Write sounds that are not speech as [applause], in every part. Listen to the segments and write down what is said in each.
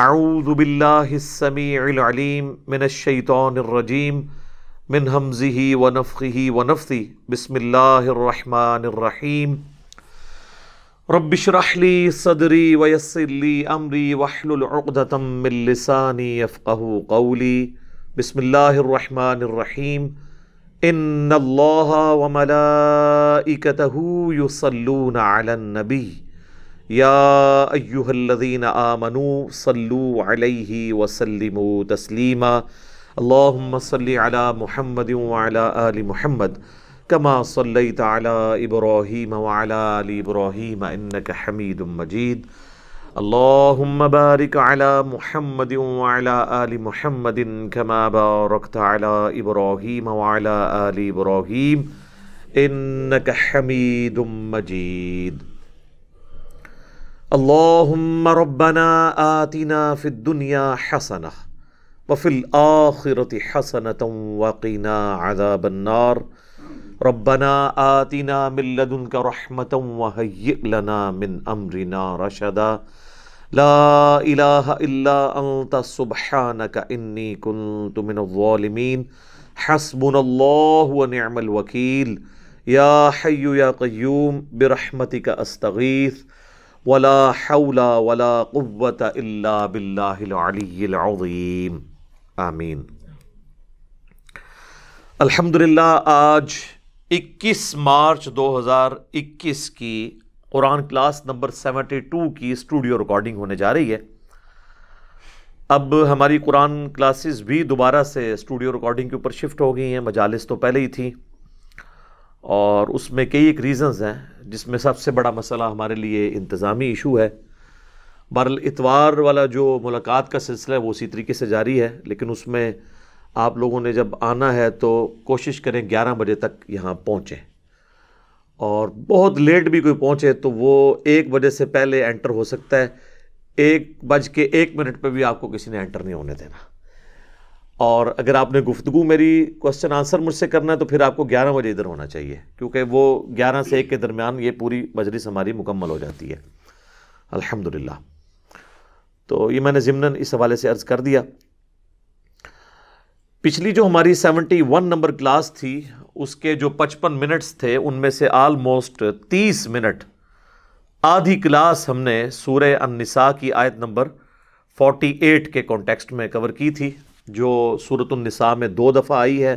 أعوذ بالله السميع العليم من الشيطان الرجيم من همزه ونفخه ونفثه بسم الله الرحمن الرحيم رب اشرح لي صدري ويسر لي أمري واحلل عقدة من لساني يفقه قولي بسم الله الرحمن الرحيم إن الله وملائكته يصلون على النبي यादीन आमनु सल्लु अलैहि वसल्लिम तस्लीमा अल्लाहुम्म सल्लि अला मुहम्मद वाला आलि मुहम्मद कमा सल्लई ताला इब्राहीम वाला आलि इब्राहीम इन्नक हमीद मजीद अल्लाहुम्म बारिक अला मुहम्मद वाला आलि मुहम्मद कमा बारकत अला इब्राहीम वाला आलि इब्राहीम इन्नक हमीद मजीद اللهم ربنا آتنا في الدنيا حسنة وفي الآخرة حسنة وقنا عذاب النار ربنا آتنا من لدنك رحمة وهيئ لنا من أمرنا رشدا لا إله إلا أنت سبحانك إني كنت من الظالمين حسبنا الله ونعم الوكيل يا حي يا قيوم برحمتك أستغيث वला हौला वला क़ुव्वत इल्ला बिल्लाहिल आमीन अल्हम्दुलिल्लाह आज 21 मार्च 2021 की कुरान क्लास नंबर 72 की स्टूडियो रिकॉर्डिंग होने जा रही है अब हमारी कुरान क्लासेस भी दोबारा से स्टूडियो रिकॉर्डिंग के ऊपर शिफ्ट हो गई हैं मजालस तो पहले ही थी और उसमें कई एक रीज़न्स हैं जिसमें सबसे बड़ा मसला हमारे लिए इंतज़ामी इशू है बहरल इतवार वाला जो मुलाकात का सिलसिला है वो उसी तरीके से जारी है लेकिन उसमें आप लोगों ने जब आना है तो कोशिश करें ग्यारह बजे तक यहाँ पहुँचें और बहुत लेट भी कोई पहुँचे तो वो एक बजे से पहले एंटर हो सकता है एक बज के एक मिनट पर भी आपको किसी ने एंटर नहीं होने देना और अगर आपने गुफ्तु मेरी क्वेश्चन आंसर मुझसे करना है तो फिर आपको ग्यारह बजे इधर होना चाहिए क्योंकि वो ग्यारह से एक के दरमियान ये पूरी मजलिस हमारी मुकम्मल हो जाती है अल्हम्दुलिल्लाह तो ये मैंने जिमन इस हवाले से अर्ज़ कर दिया पिछली जो हमारी सेवेंटी वन नंबर क्लास थी उसके जो पचपन मिनट्स थे उनमें से आलमोस्ट तीस मिनट आधी क्लास हमने सूर्य अनसा की आयत नंबर फोर्टी एट के कॉन्टेक्स्ट में कवर की थी जो नसा में दो दफ़ा आई है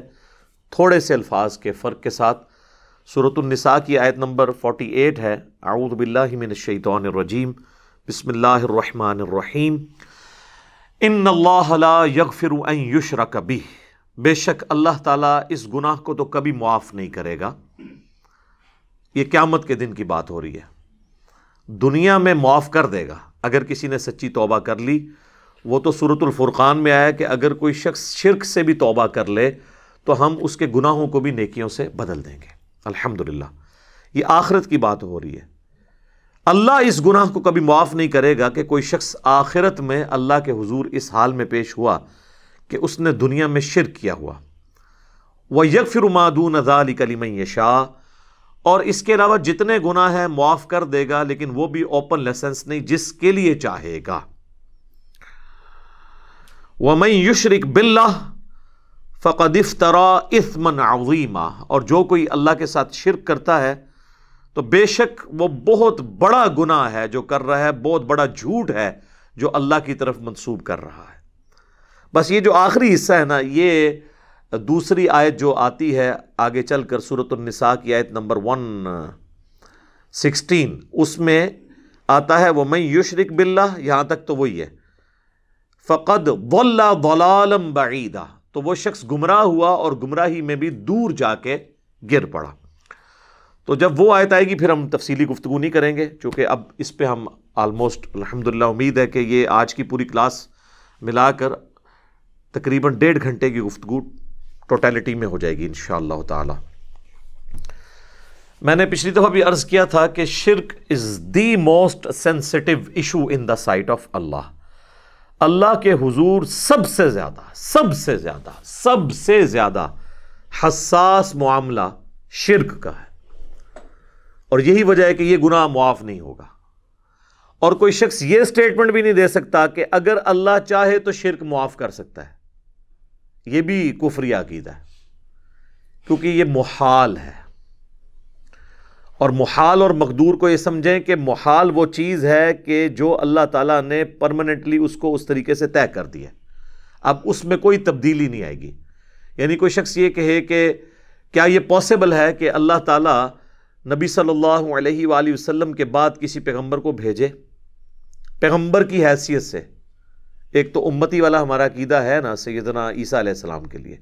थोड़े से अल्फाज के फ़र्क के साथ नसा की आयत नंबर 48 है आऊदबिल्लिमिनशैतरजीम बसमीम इन यकफ़िर यगफिर युशरा कभी बेशक अल्लाह ताला इस गुनाह को तो कभी मुआफ़ नहीं करेगा ये क़्यामत के दिन की बात हो रही है दुनिया में मुआफ़ कर देगा अगर किसी ने सच्ची तोबा कर ली वो तो सूरतुल फुरक़ान में आया कि अगर कोई शख्स शिरक से भी तोबा कर ले तो हम उसके गुनाहों को भी नेकियों से बदल देंगे अल्हम्दुलिल्लाह ये आखिरत की बात हो रही है अल्लाह इस गुनाह को कभी मुआफ़ नहीं करेगा कि कोई शख्स आखिरत में अल्लाह के हजूर इस हाल में पेश हुआ कि उसने दुनिया में शिर किया हुआ वह यक फिर मादून अदाली कलीम शाह और इसके अलावा जितने गुनाह हैं मुआफ़ कर देगा लेकिन वो भी ओपन लेसेंस नहीं जिसके लिए चाहेगा वमई युशरक बिल्ला फ़कदिफ तरा इसमन अवीमा और जो कोई अल्लाह के साथ शिरक करता है तो बेशक वह बहुत बड़ा गुनाह है जो कर रहा है बहुत बड़ा झूठ है जो अल्लाह की तरफ मनसूब कर रहा है बस ये जो आखिरी हिस्सा है ना ये दूसरी आयत जो आती है आगे चल कर सूरत की आयत नंबर वन सिक्सटीन उसमें आता है वो मैं युशरक बिल्ला यहाँ तक तो वही है फ़कद वल्ला वलालम बईदा तो वह शख्स गुमराह हुआ और गुमराही में भी दूर जा के गिर पड़ा तो जब वो आयत आएगी फिर हम तफसी गुफ्तु नहीं करेंगे चूँकि अब इस पर हम आलमोस्ट अलहमदिल्ला उम्मीद है कि ये आज की पूरी क्लास मिला कर तकरीबन डेढ़ घंटे की गुफ्तु टोटेलिटी में हो जाएगी इन ताला मैंने पिछली दफ़ा भी अर्ज़ किया था कि शिरक is the most sensitive issue in the sight of Allah Allah के हुजूर सबसे ज़्यादा सबसे ज़्यादा सबसे ज़्यादा हसास मामला शिरक का है और यही वजह है कि यह गुनाह मुआफ़ नहीं होगा और कोई शख्स यह स्टेटमेंट भी नहीं दे सकता कि अगर अल्लाह चाहे तो शिरक मुआफ़ कर सकता है यह भी कुफरी अकीदा है क्योंकि यह मुहाल है और मुहाल और मकदूर को ये समझें कि मुहाल वो चीज़ है कि जो अल्लाह ताला ने परमानेंटली उसको उस तरीके से तय कर दिया अब उसमें कोई तब्दीली नहीं आएगी यानी कोई शख्स ये कहे कि क्या ये पॉसिबल है कि अल्लाह ताला नबी सल्लल्लाहु अलैहि वसल्लम के बाद किसी पैगंबर को भेजे पैगंबर की हैसियत से एक तो उम्मती वाला हमारा कीदा है ना सैदना ईसा आसमाम के लिए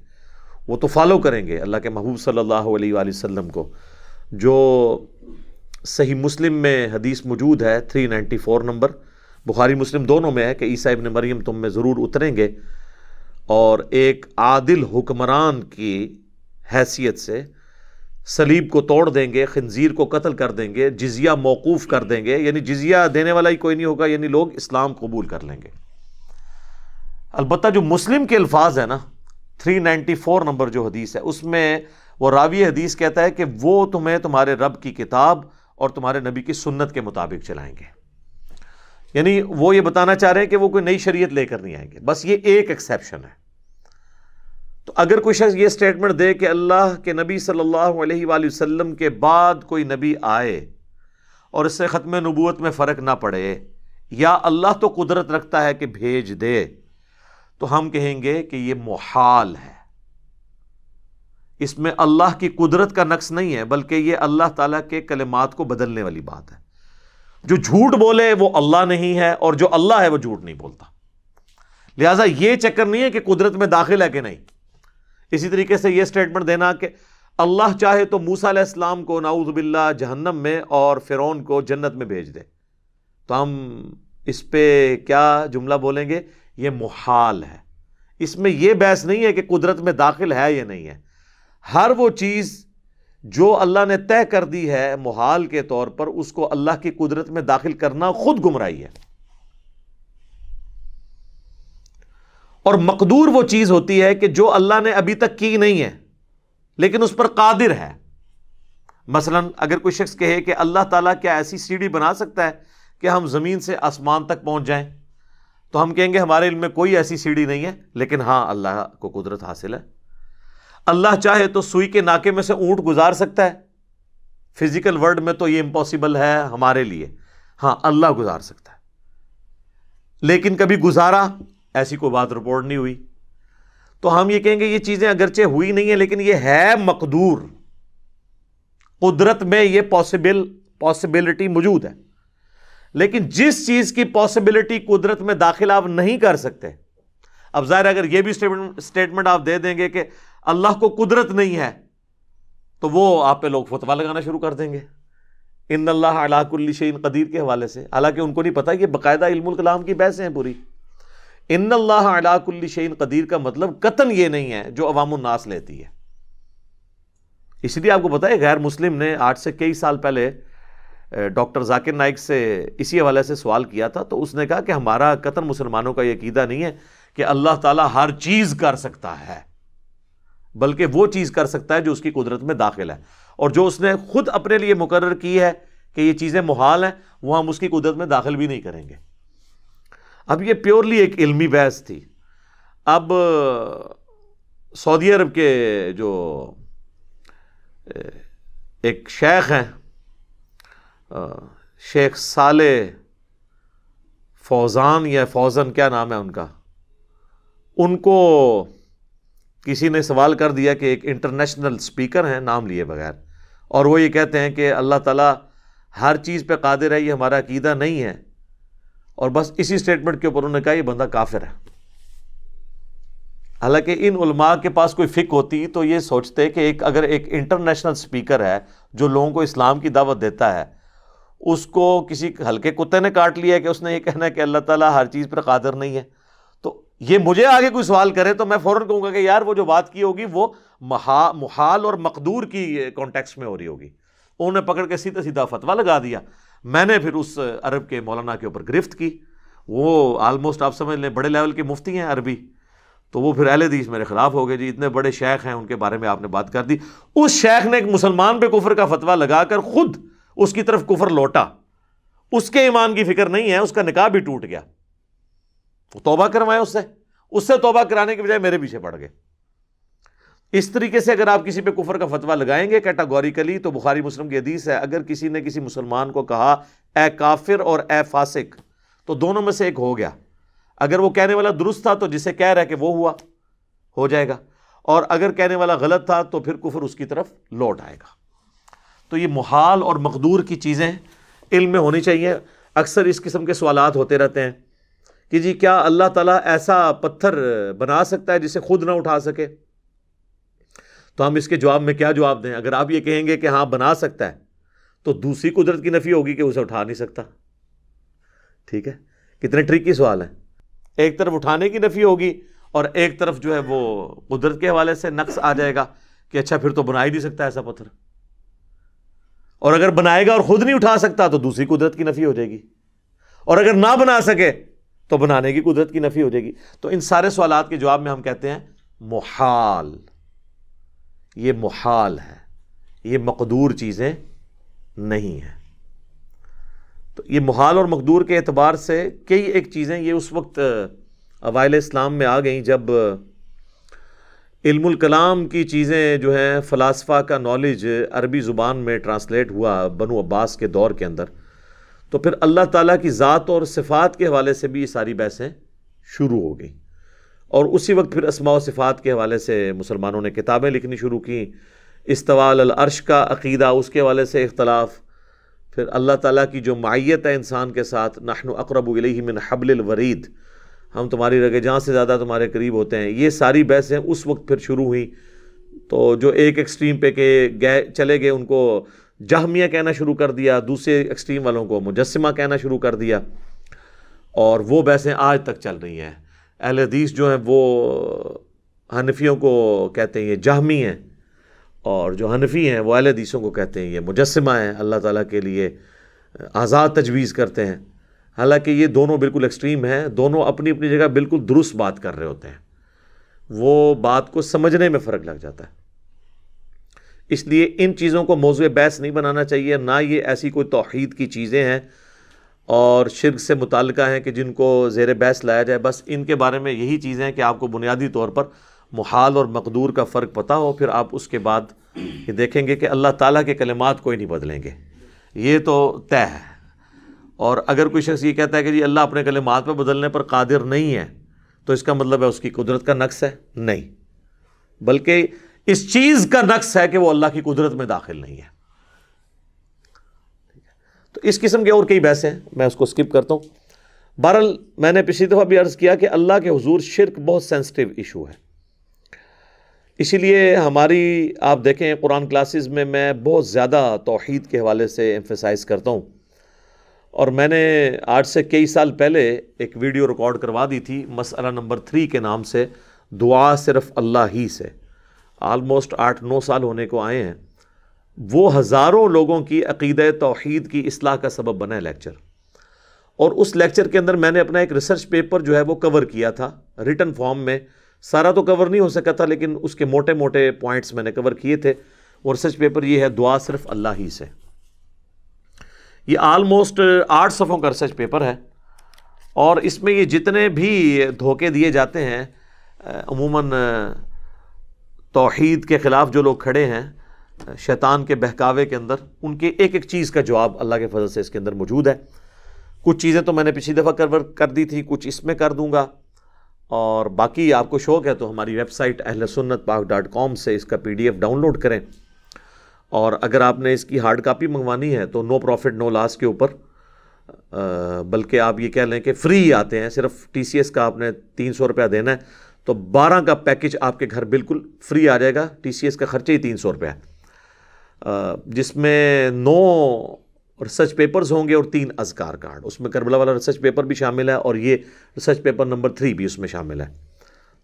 वो तो फॉलो करेंगे अल्लाह के महबूब सल्ला वसम को जो सही मुस्लिम में हदीस मौजूद है 394 नंबर बुखारी मुस्लिम दोनों में है कि ईसा इबन मरियम तुम में ज़रूर उतरेंगे और एक आदिल हुक्मरान की हैसियत से सलीब को तोड़ देंगे खंजीर को कत्ल कर देंगे जिजिया मौकूफ़ कर देंगे यानी जिजिया देने वाला ही कोई नहीं होगा यानी लोग इस्लाम कबूल कर लेंगे अलबत् जो मुस्लिम के अल्फाज है ना 394 नंबर जो हदीस है उसमें और रावी हदीस कहता है कि वो तुम्हें तुम्हारे रब की किताब और तुम्हारे नबी की सुन्नत के मुताबिक चलाएंगे यानी वो ये बताना चाह रहे हैं कि वो कोई नई शरीयत लेकर नहीं आएंगे बस ये एक एक्सेप्शन है तो अगर कोई शख्स ये स्टेटमेंट दे कि अल्लाह के नबी सल्लल्लाहु अलैहि वसल्लम के बाद कोई नबी आए और इससे ख़त्म नबूत में फ़र्क ना पड़े या अल्लाह तो कुदरत रखता है कि भेज दे तो हम कहेंगे कि ये मुहाल है इसमें अल्लाह की कुदरत का नक्श नहीं है बल्कि ये अल्लाह ताला के कलिमात को बदलने वाली बात है जो झूठ बोले वो अल्लाह नहीं है और जो अल्लाह है वो झूठ नहीं बोलता लिहाजा ये चक्कर नहीं है कि कुदरत में दाखिल है कि नहीं इसी तरीके से ये स्टेटमेंट देना कि अल्लाह चाहे तो मूसा इस्लाम को नाउजबिल्ला जहन्नम में और फ़िरौन को जन्नत में भेज दे तो हम इस पर क्या जुमला बोलेंगे ये मुहाल है इसमें यह बहस नहीं है कि कुदरत में दाखिल है या नहीं है हर वो चीज़ जो अल्लाह ने तय कर दी है मुहाल के तौर पर उसको अल्लाह की कुदरत में दाखिल करना खुद गुमराही है और मकदूर वो चीज़ होती है कि जो अल्लाह ने अभी तक की नहीं है लेकिन उस पर कादिर है मसलन अगर कोई शख्स कहे कि अल्लाह ताला क्या ऐसी सीढ़ी बना सकता है कि हम ज़मीन से आसमान तक पहुंच जाए तो हम कहेंगे हमारे इल्म में कोई ऐसी सीढ़ी नहीं है लेकिन हाँ अल्लाह को कुदरत हासिल है अल्लाह चाहे तो सुई के नाके में से ऊंट गुजार सकता है फिज़िकल वर्ल्ड में तो ये इंपॉसिबल है हमारे लिए हां अल्लाह गुजार सकता है लेकिन कभी गुजारा ऐसी कोई बात रिपोर्ट नहीं हुई तो हम ये कहेंगे ये चीज़ें अगरचे हुई नहीं है लेकिन ये है मकदूर कुदरत में ये पॉसिबल पॉसिबिलिटी मौजूद है लेकिन जिस चीज़ की पॉसिबिलिटी कुदरत में दाखिल आप नहीं कर सकते अब ज़ाहिर अगर यह भी स्टेटमेंट आप दे देंगे कि अल्लाह को कुदरत नहीं है तो वो आप पे लोग फतवा लगाना शुरू कर देंगे इन अल्लाह अलाकुल्लिशन कदीर के हवाले से हालांकि उनको नहीं पता ये बाकायदा इल्मुल कलाम की बहसें हैं पूरी इन अल्लाह अलाकुल्लिशन कदीर का मतलब कतन ये नहीं है जो अवामनास लेती है इसलिए आपको पता है गैर मुस्लिम ने आज से कई साल पहले डॉक्टर जाकिर नाइक से इसी हवाले से सवाल किया था तो उसने कहा कि हमारा कतन मुसलमानों का ये अकीदा नहीं है कि अल्लाह ताला हर चीज़ कर सकता है बल्कि वो चीज़ कर सकता है जो उसकी कुदरत में दाखिल है और जो उसने खुद अपने लिए मुकर की है कि ये चीज़ें मुहाल हैं वो हम उसकी कुदरत में दाखिल भी नहीं करेंगे अब ये प्योरली एक इल्मी बहस थी अब सऊदी अरब के जो एक शेख हैं शेख साले फौज़ान या फौज़न क्या नाम है उनका उनको किसी ने सवाल कर दिया कि एक इंटरनेशनल स्पीकर हैं नाम लिए बगैर और वो ये कहते हैं कि अल्लाह ताला हर चीज़ पे कादिर है ये हमारा अकीदा नहीं है और बस इसी स्टेटमेंट के ऊपर उन्होंने कहा ये बंदा काफिर है हालांकि इन उलमा के पास कोई फ़िक होती तो ये सोचते कि एक अगर एक इंटरनेशनल स्पीकर है जो लोगों को इस्लाम की दावत देता है उसको किसी हल्के कुत्ते ने काट लिया कि उसने ये कहना है कि अल्लाह ताला हर चीज़ पर कादर नहीं है ये मुझे आगे कोई सवाल करे तो मैं फौरन कहूंगा कि यार वो जो बात की होगी वो महा मुहाल और मकदूर की कॉन्टेक्स्ट में हो रही होगी उन्होंने पकड़ के सीधा सीधा फतवा लगा दिया मैंने फिर उस अरब के मौलाना के ऊपर गिरफ्त की वो आलमोस्ट आप समझ लें बड़े लेवल की मुफ्ती हैं अरबी तो वो फिर अहले हदीस मेरे ख़िलाफ़ हो गए जी इतने बड़े शेख हैं उनके बारे में आपने बात कर दी उस शेख ने एक मुसलमान पर कुफर का फतवा लगाकर ख़ुद उसकी तरफ कुफर लौटा उसके ईमान की फिक्र नहीं है उसका निकाह भी टूट गया वो तोबा करवाए उससे उससे तोबा कराने के बजाय मेरे पीछे पड़ गए इस तरीके से अगर आप किसी पे कुफर का फतवा लगाएंगे कैटागोरिकली तो बुखारी मुस्लिम की हदीस है अगर किसी ने किसी मुसलमान को कहा ए काफिर और ए फासिक तो दोनों में से एक हो गया अगर वो कहने वाला दुरुस्त था तो जिसे कह रहा है कि वो हुआ हो जाएगा और अगर कहने वाला गलत था तो फिर कुफर उसकी तरफ लौट आएगा तो ये मुहाल और मकदूर की चीज़ें इल्म में होनी चाहिए अक्सर इस किस्म के सवाल होते रहते हैं कि जी क्या अल्लाह ताला ऐसा पत्थर बना सकता है जिसे खुद ना उठा सके तो हम इसके जवाब में क्या जवाब दें अगर आप ये कहेंगे कि हाँ बना सकता है तो दूसरी कुदरत की नफ़ी होगी कि उसे उठा नहीं सकता ठीक है कितने ट्रिकी सवाल हैं एक तरफ उठाने की नफ़ी होगी और एक तरफ जो है वो कुदरत के हवाले से नक्स आ जाएगा कि अच्छा फिर तो बना ही नहीं सकता ऐसा पत्थर और अगर बनाएगा और ख़ुद नहीं उठा सकता तो दूसरी कुदरत की नफ़ी हो जाएगी और अगर ना बना सके तो बनाने की कुदरत की नफ़ी हो जाएगी तो इन सारे सवाल के जवाब में हम कहते हैं मुहाल ये मुहाल है ये मकदूर चीज़ें नहीं हैं तो ये मुहाल और मकदूर के अतबार से कई एक चीज़ें ये उस वक्त अवाइल इस्लाम में आ गई जब इल्मकलाम कलाम की चीज़ें जो हैं फ़लासफ़ा का नॉलेज अरबी ज़ुबान में ट्रांसलेट हुआ बनु अब्बास के दौर के अंदर तो फिर अल्लाह ताला की ज़ात और सिफ़ात के हवाले से भी ये सारी बहसें शुरू हो गई और उसी वक्त फिर असमा सिफ़ात के हवाले से मुसलमानों ने किताबें लिखनी शुरू की इस्तवाल अर्श का अकीदा उसके हवाले से इख्तलाफ फिर अल्लाह ताला की जो माइत है इंसान के साथ नहन अकरब मिन हबलवरीद हम तुम्हारी रगे जहाँ से ज़्यादा तुम्हारे करीब होते हैं ये सारी बहसें उस वक्त फिर शुरू हुई तो जो एक एक्सट्रीम पे के गए चले गए उनको जहमिया कहना शुरू कर दिया दूसरे एक्सट्रीम वालों को मुजस्मा कहना शुरू कर दिया और वो बहसें आज तक चल रही हैं अहल हदीस जो हैं वो हनफियों को कहते हैं ये जहमी हैं और जो हनफी हैं वो अहल हदीसों को कहते हैं ये मुजस्मा हैं अल्लाह ताला के लिए आज़ाद तजवीज़ करते हैं हालांकि ये दोनों बिल्कुल एक्सट्रीम हैं दोनों अपनी अपनी जगह बिल्कुल दुरुस्त बात कर रहे होते हैं वो बात को समझने में फ़र्क लग जाता है इसलिए इन चीज़ों को मौजू बहस नहीं बनाना चाहिए ना ये ऐसी कोई तोहद की चीज़ें हैं और शिरक से मुतल हैं कि जिनको जेर बहस लाया जाए बस इनके बारे में यही चीज़ें हैं कि आपको बुनियादी तौर पर महाल और मकदूर का फ़र्क पता हो फिर आप उसके बाद ये देखेंगे कि अल्लाह ताला के कलमात कोई नहीं बदलेंगे ये तो तय है और अगर कोई शख्स ये कहता है कि जी अल्लाह अपने कलमात पर बदलने पर कादिर नहीं है तो इसका मतलब है उसकी कुदरत का नक्स है नहीं बल्कि इस चीज का नक्स है कि वो अल्लाह की कुदरत में दाखिल नहीं है तो इस किस्म के और कई बहस हैं मैं उसको स्किप करता हूँ बहरल मैंने पिछली दफ़ा भी अर्ज़ किया कि अल्लाह के हजूर शिरक बहुत सेंसिटिव इशू है इसीलिए हमारी आप देखें कुरान क्लासेस में मैं बहुत ज़्यादा तोहद के हवाले से एम्फेसाइज करता हूँ और मैंने आज से कई साल पहले एक वीडियो रिकॉर्ड करवा दी थी मसला नंबर थ्री के नाम से दुआ सिर्फ़ अल्लाह ही से आलमोस्ट आठ नौ साल होने को आए हैं वो हज़ारों लोगों की अकीद तोहद की असलाह का सबब बना है लेक्चर और उस लेक्चर के अंदर मैंने अपना एक रिसर्च पेपर जो है वो कवर किया था रिटर्न फॉर्म में सारा तो कवर नहीं हो सका था लेकिन उसके मोटे मोटे पॉइंट्स मैंने कवर किए थे और रिसर्च पेपर ये है दुआ सिर्फ अल्लाह ही से ये आलमोस्ट आठ सफ़ों का रिसर्च पेपर है और इसमें ये जितने भी धोखे दिए जाते हैं अमूमन तोहद के ख़िलाफ़ जो लोग खड़े हैं शैतान के बहकावे के अंदर उनके एक एक चीज़ का जवाब अल्लाह के फजल से इसके अंदर मौजूद है कुछ चीज़ें तो मैंने पिछली दफ़ा कवर कर दी थी कुछ इसमें कर दूंगा और बाकी आपको शौक़ है तो हमारी वेबसाइट अहल सुन्नत पाक डॉट कॉम से इसका पी डी एफ़ डाउनलोड करें और अगर आपने इसकी हार्ड कापी मंगवानी है तो नो प्रॉफिट नो लॉस के ऊपर बल्कि आप ये कह लें कि फ्री आते हैं सिर्फ टी सी एस का आपने तीन सौ रुपया देना है तो 12 का पैकेज आपके घर बिल्कुल फ्री आ जाएगा टीसीएस का खर्चा ही तीन सौ रुपये जिसमें नौ रिसर्च पेपर्स होंगे और तीन अजगार कार्ड उसमें करबला वाला रिसर्च पेपर भी शामिल है और ये रिसर्च पेपर नंबर थ्री भी उसमें शामिल है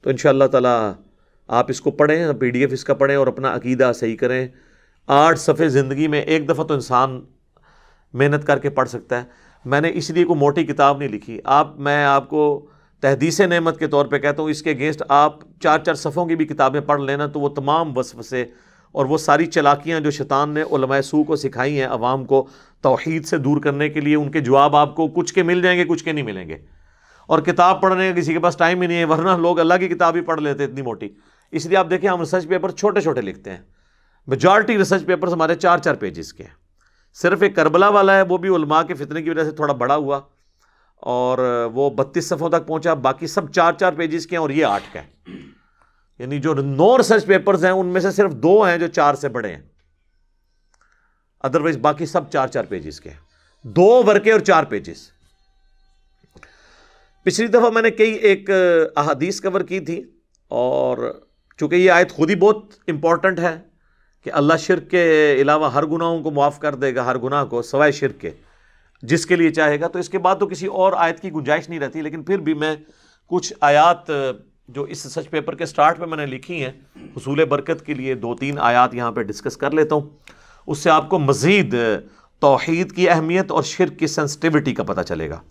तो इन ताला आप इसको पढ़ें पी डी एफ इसका पढ़ें और अपना अकीदा सही करें आठ सफ़े ज़िंदगी में एक दफ़ा तो इंसान मेहनत करके पढ़ सकता है मैंने इसलिए कोई मोटी किताब नहीं लिखी आप मैं आपको तहदीस नमत के तौर पर कहता हूँ इसके अगेंस्ट आप चार चार सफ़ों की भी किताबें पढ़ लेना तो वो तमाम वसफ से और वो सारी चलाकियाँ जो शैतान ने सू को सिखाई हैं अवाम को तोहद से दूर करने के लिए उनके जवाब आपको कुछ के मिल जाएंगे कुछ के नहीं मिलेंगे और किताब पढ़ने का किसी के पास टाइम ही नहीं है वरना लोग अल्लाह की किताब ही पढ़ लेते इतनी मोटी इसलिए आप देखें हम रिसर्च पेपर छोटे छोटे लिखते हैं मेजॉरिटी रिसर्च पेपर्स हमारे चार चार पेजेस के हैं सिर्फ एक करबला वाला है वो भी उलमा के फितने की वजह से थोड़ा बड़ा हुआ और वो बत्तीस सफ़ों तक पहुंचा बाकी सब चार चार पेजेस के हैं और ये आठ के हैं यानी जो नौ रिसर्च पेपर्स हैं उनमें से सिर्फ दो हैं जो चार से बड़े हैं अदरवाइज बाकी सब चार चार पेजेस के हैं दो वर्के और चार पेजेस पिछली दफ़ा मैंने कई एक अहादीस कवर की थी और चूंकि ये आयत खुद ही बहुत इंपॉर्टेंट है कि अल्लाह शिरक के अलावा हर गुनाहों को माफ़ कर देगा हर गुनाह को सवाए शिरक के जिसके लिए चाहेगा तो इसके बाद तो किसी और आयत की गुंजाइश नहीं रहती लेकिन फिर भी मैं कुछ आयात जो इस सच पेपर के स्टार्ट में मैंने लिखी हैं हसूल बरकत के लिए दो तीन आयात यहाँ पर डिस्कस कर लेता हूँ उससे आपको मज़ीद तोहद की अहमियत और शिर की सेंसटिविटी का पता चलेगा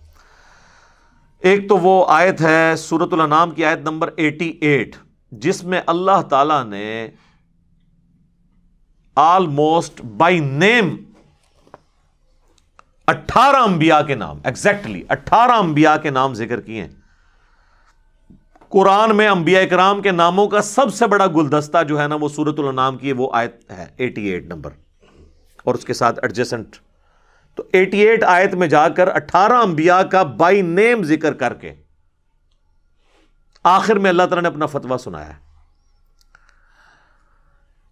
एक तो वो आयत है सूरत नाम की आयत नंबर एटी एट जिसमें अल्लाह ताला ने आलमोस्ट बाय नेम अट्ठारह अंबिया के नाम एग्जैक्टली अट्ठारह अंबिया के नाम जिक्र किए हैं कुरान में अंबिया कराम के नामों का सबसे बड़ा गुलदस्ता जो है ना वो सूरत नाम की वो आयत है एटी एट नंबर और उसके साथ एडजेसेंट तो एटी एट आयत में जाकर अट्ठारह अंबिया का बाई नेम जिक्र करके आखिर में अल्लाह तला ने अपना फतवा सुनाया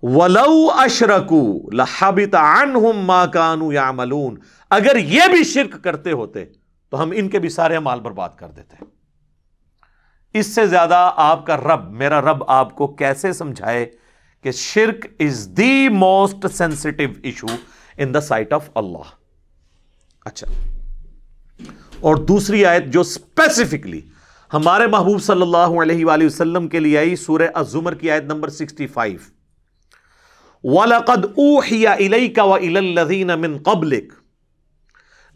वलऊ अशरकू लहाबित आन मा कानू या मलून अगर ये भी शिरक करते होते तो हम इनके भी सारे माल बर्बाद कर देते इससे ज्यादा आपका रब मेरा रब आपको कैसे समझाए कि शिरक is the most sensitive issue in the sight of Allah अच्छा और दूसरी आयत जो स्पेसिफिकली हमारे महबूब सल्लल्लाहु अलैहि वसल्लम के लिए आई सूर्य अजुमर की आयत नंबर सिक्सटी फाइव वलकद ऊहिया इलैका व इलल्लज़ीन मिन कबलिक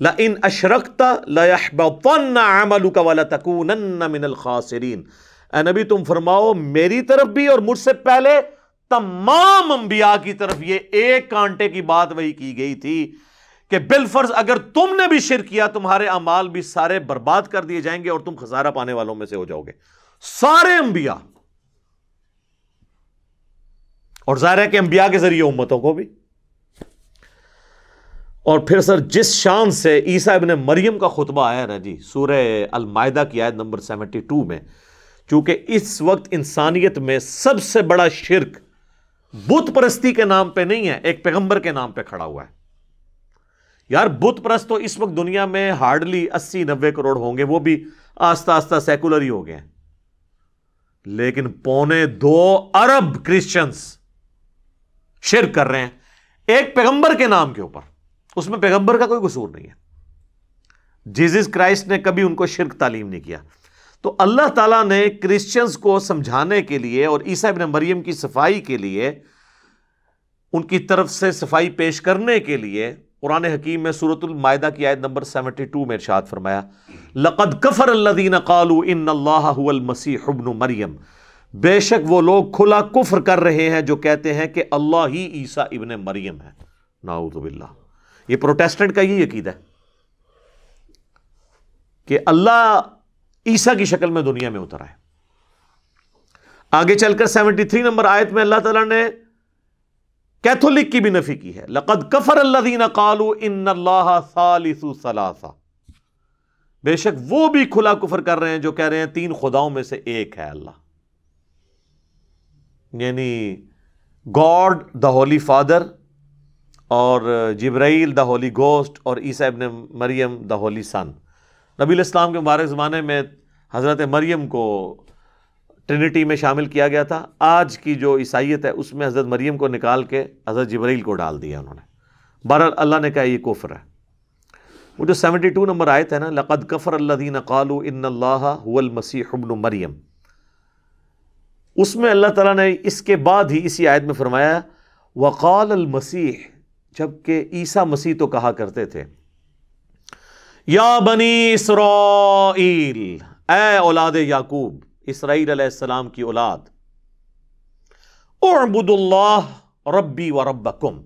ला इन अशरकता लयहबतन अमलुका वला तकूनन्न मिनल खासिरीन नबी तुम फरमाओ मेरी तरफ भी और मुझसे पहले तमाम अंबिया की तरफ ये एक कांटे की बात वही की गई थी कि बिलफर्ज अगर तुमने भी शिर किया तुम्हारे अमाल भी सारे बर्बाद कर दिए जाएंगे और तुम खसारा पाने वालों में से हो जाओगे सारे अंबिया और ज़ाहिर है कि अंबिया के ज़रिए उम्मतों को भी और फिर सर जिस शान से ईसा इबन मरियम का खुतबा आया ना जी सूर्य अलमायदा की आयत नंबर सेवेंटी टू में चूंकि इस वक्त इंसानियत में सबसे बड़ा शिरक बुत परस्ती के नाम पर नहीं है एक पैगंबर के नाम पर खड़ा हुआ है यार बुत परस्त तो इस वक्त दुनिया में हार्डली अस्सी नब्बे करोड़ होंगे वो भी आस्ता आस्ता सेकुलर ही हो गए लेकिन पौने दो अरब क्रिश्चियंस शिर कर रहे हैं एक पैगंबर के नाम के ऊपर उसमें पैगंबर का कोई कसूर नहीं है जीसस क्राइस्ट ने कभी उनको शिरक तालीम नहीं किया तो अल्लाह ताला ने क्रिश्चियंस को समझाने के लिए और ईसा बिन मरियम की सफाई के लिए उनकी तरफ से सफाई पेश करने के लिए पुराने हकीम में सूरतमायदा की आयत नंबर सेवेंटी टू में इर्शाद फरमाया लक़द कफ़र अल्लादीन कालू इन अल्लाह मसीह मरियम बेशक वो लोग खुला कुफर कर रहे हैं जो कहते हैं कि अल्लाह ही ईसा इबन मरियम है नाउदबिल्ला ये प्रोटेस्टेंट का ही यकीद है कि अल्लाह ईसा की शक्ल में दुनिया में उतर आए आगे चलकर 73 नंबर आयत में अल्लाह ताला ने कैथोलिक की भी नफी की है लकद कफर अल्लादीना इन सलासा बेशक वो भी खुला कुफर कर रहे हैं जो कह रहे हैं तीन खुदाओं में से एक है अल्लाह यानी गॉड द होली फादर और जब्राइल द होली गोस्ट और Isa ibn Maryam the holy son नबी इस्लाम के मुबारक ज़माने में हज़रत मरियम को ट्रिनिटी में शामिल किया गया था आज की जो ईसाइत है उसमें हज़रत मरियम को निकाल के हज़रत जब्राइल को डाल दिया उन्होंने बहरहाल अल्लाह ने कहा यह कुफर है वो जो सेवेंटी टू नंबर आए थे ना लक़द कफ़र अल्लादीन कालू इन हुल मसीह मरियम उसमें अल्लाह ताला ने इसके बाद ही इसी आयत में फरमाया वक़ाल अलमसीह जबकि ईसा मसीह तो कहा करते थे या बनी इसराइल ए औलाद याकूब इसराइल की औलाद उबुदुल्लाह रब्बी व रब्बकुम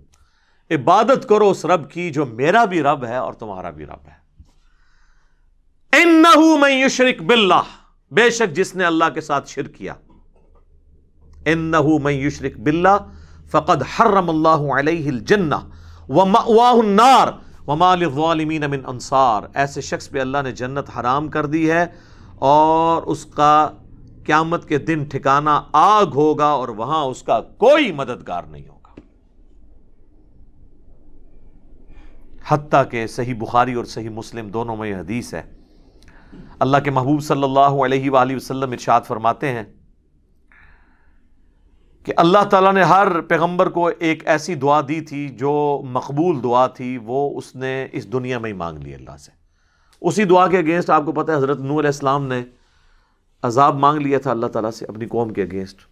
इबादत करो उस रब की जो मेरा भी रब है और तुम्हारा भी रब है इन्नहु मैं युशरिक बिल्लाह बेशक जिसने अल्लाह के साथ शिर किया इन्नहु मैं युशरक बिल्ला फ़कद हर्रमल्लाजन्ना व मवाहनार वमालमीन मिन अनसार ऐसे शख्स पे अल्लाह ने जन्नत हराम कर दी है और उसका क़्यामत के दिन ठिकाना आग होगा और वहाँ उसका कोई मददगार नहीं होगा हती के सही बुखारी और सही मुस्लिम दोनों में यह हदीस है अल्लाह के महबूब सल्लल्लाहु अलैहि वसल्लम इरशाद फरमाते हैं कि अल्लाह ताला ने हर पैगंबर को एक ऐसी दुआ दी थी जो मकबूल दुआ थी वो उसने इस दुनिया में ही मांग ली अल्लाह से उसी दुआ के अगेंस्ट आपको पता है हज़रत नूर इस्लाम ने अजाब मांग लिया था अल्लाह ताला से अपनी कौम के अगेंस्ट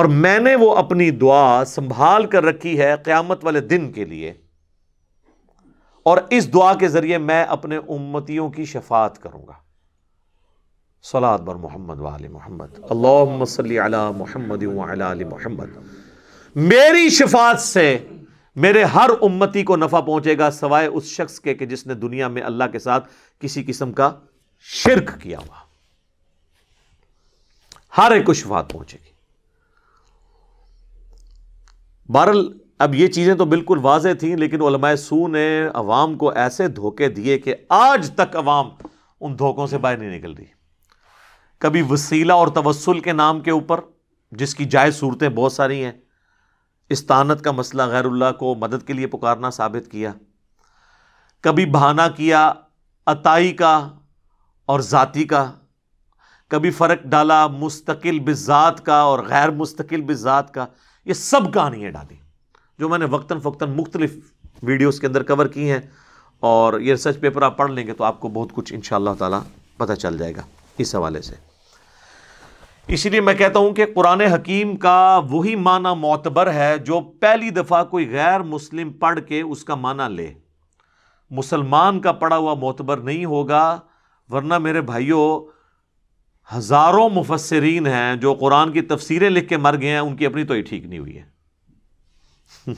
और मैंने वो अपनी दुआ संभाल कर रखी है क़्यामत वाले दिन के लिए और इस दुआ के ज़रिए मैं अपने उम्मतियों की शफात करूँगा सलाद बर मोहम्मद वाल मोहम्मद अल्ला मोहम्मद मोहम्मद मेरी शिफात से मेरे हर उम्मती को नफ़ा पहुंचेगा सवाए उस शख्स के कि जिसने दुनिया में अल्लाह के साथ किसी किस्म का शिरक किया हुआ हर एक को शिफात पहुंचेगी बहरल अब ये चीज़ें तो बिल्कुल वाज थी लेकिन सू ने अवाम को ऐसे धोखे दिए कि आज तक अवाम उन धोखों से बाहर नहीं निकल रही कभी वसीला और तवसल के नाम के ऊपर जिसकी जायज़ सूरतें बहुत सारी हैं इस्तानत का मसला गैरुल्ला को मदद के लिए पुकारना साबित किया कभी बहाना किया अताई का और ज़ाती का कभी फ़र्क डाला मुस्तकिल बिज़ात का और गैर मुस्तकिल बिज़ात का ये सब कहानियाँ डाली जो मैंने वक्ता फ़क्ता मुख्तलिफ़ वीडियोज़ के अंदर कवर की हैं और ये रिसर्च पेपर आप पढ़ लेंगे तो आपको बहुत कुछ इन ताला तता चल जाएगा इस हवाले से इसीलिए मैं कहता हूं कि कुरान हकीम का वही माना मोतबर है जो पहली दफ़ा कोई गैर मुस्लिम पढ़ के उसका माना ले मुसलमान का पढ़ा हुआ मोतबर नहीं होगा वरना मेरे भाइयों हज़ारों मुफसरीन हैं जो कुरान की तफसीरें लिख के मर गए हैं उनकी अपनी तो ही ठीक नहीं हुई है [laughs]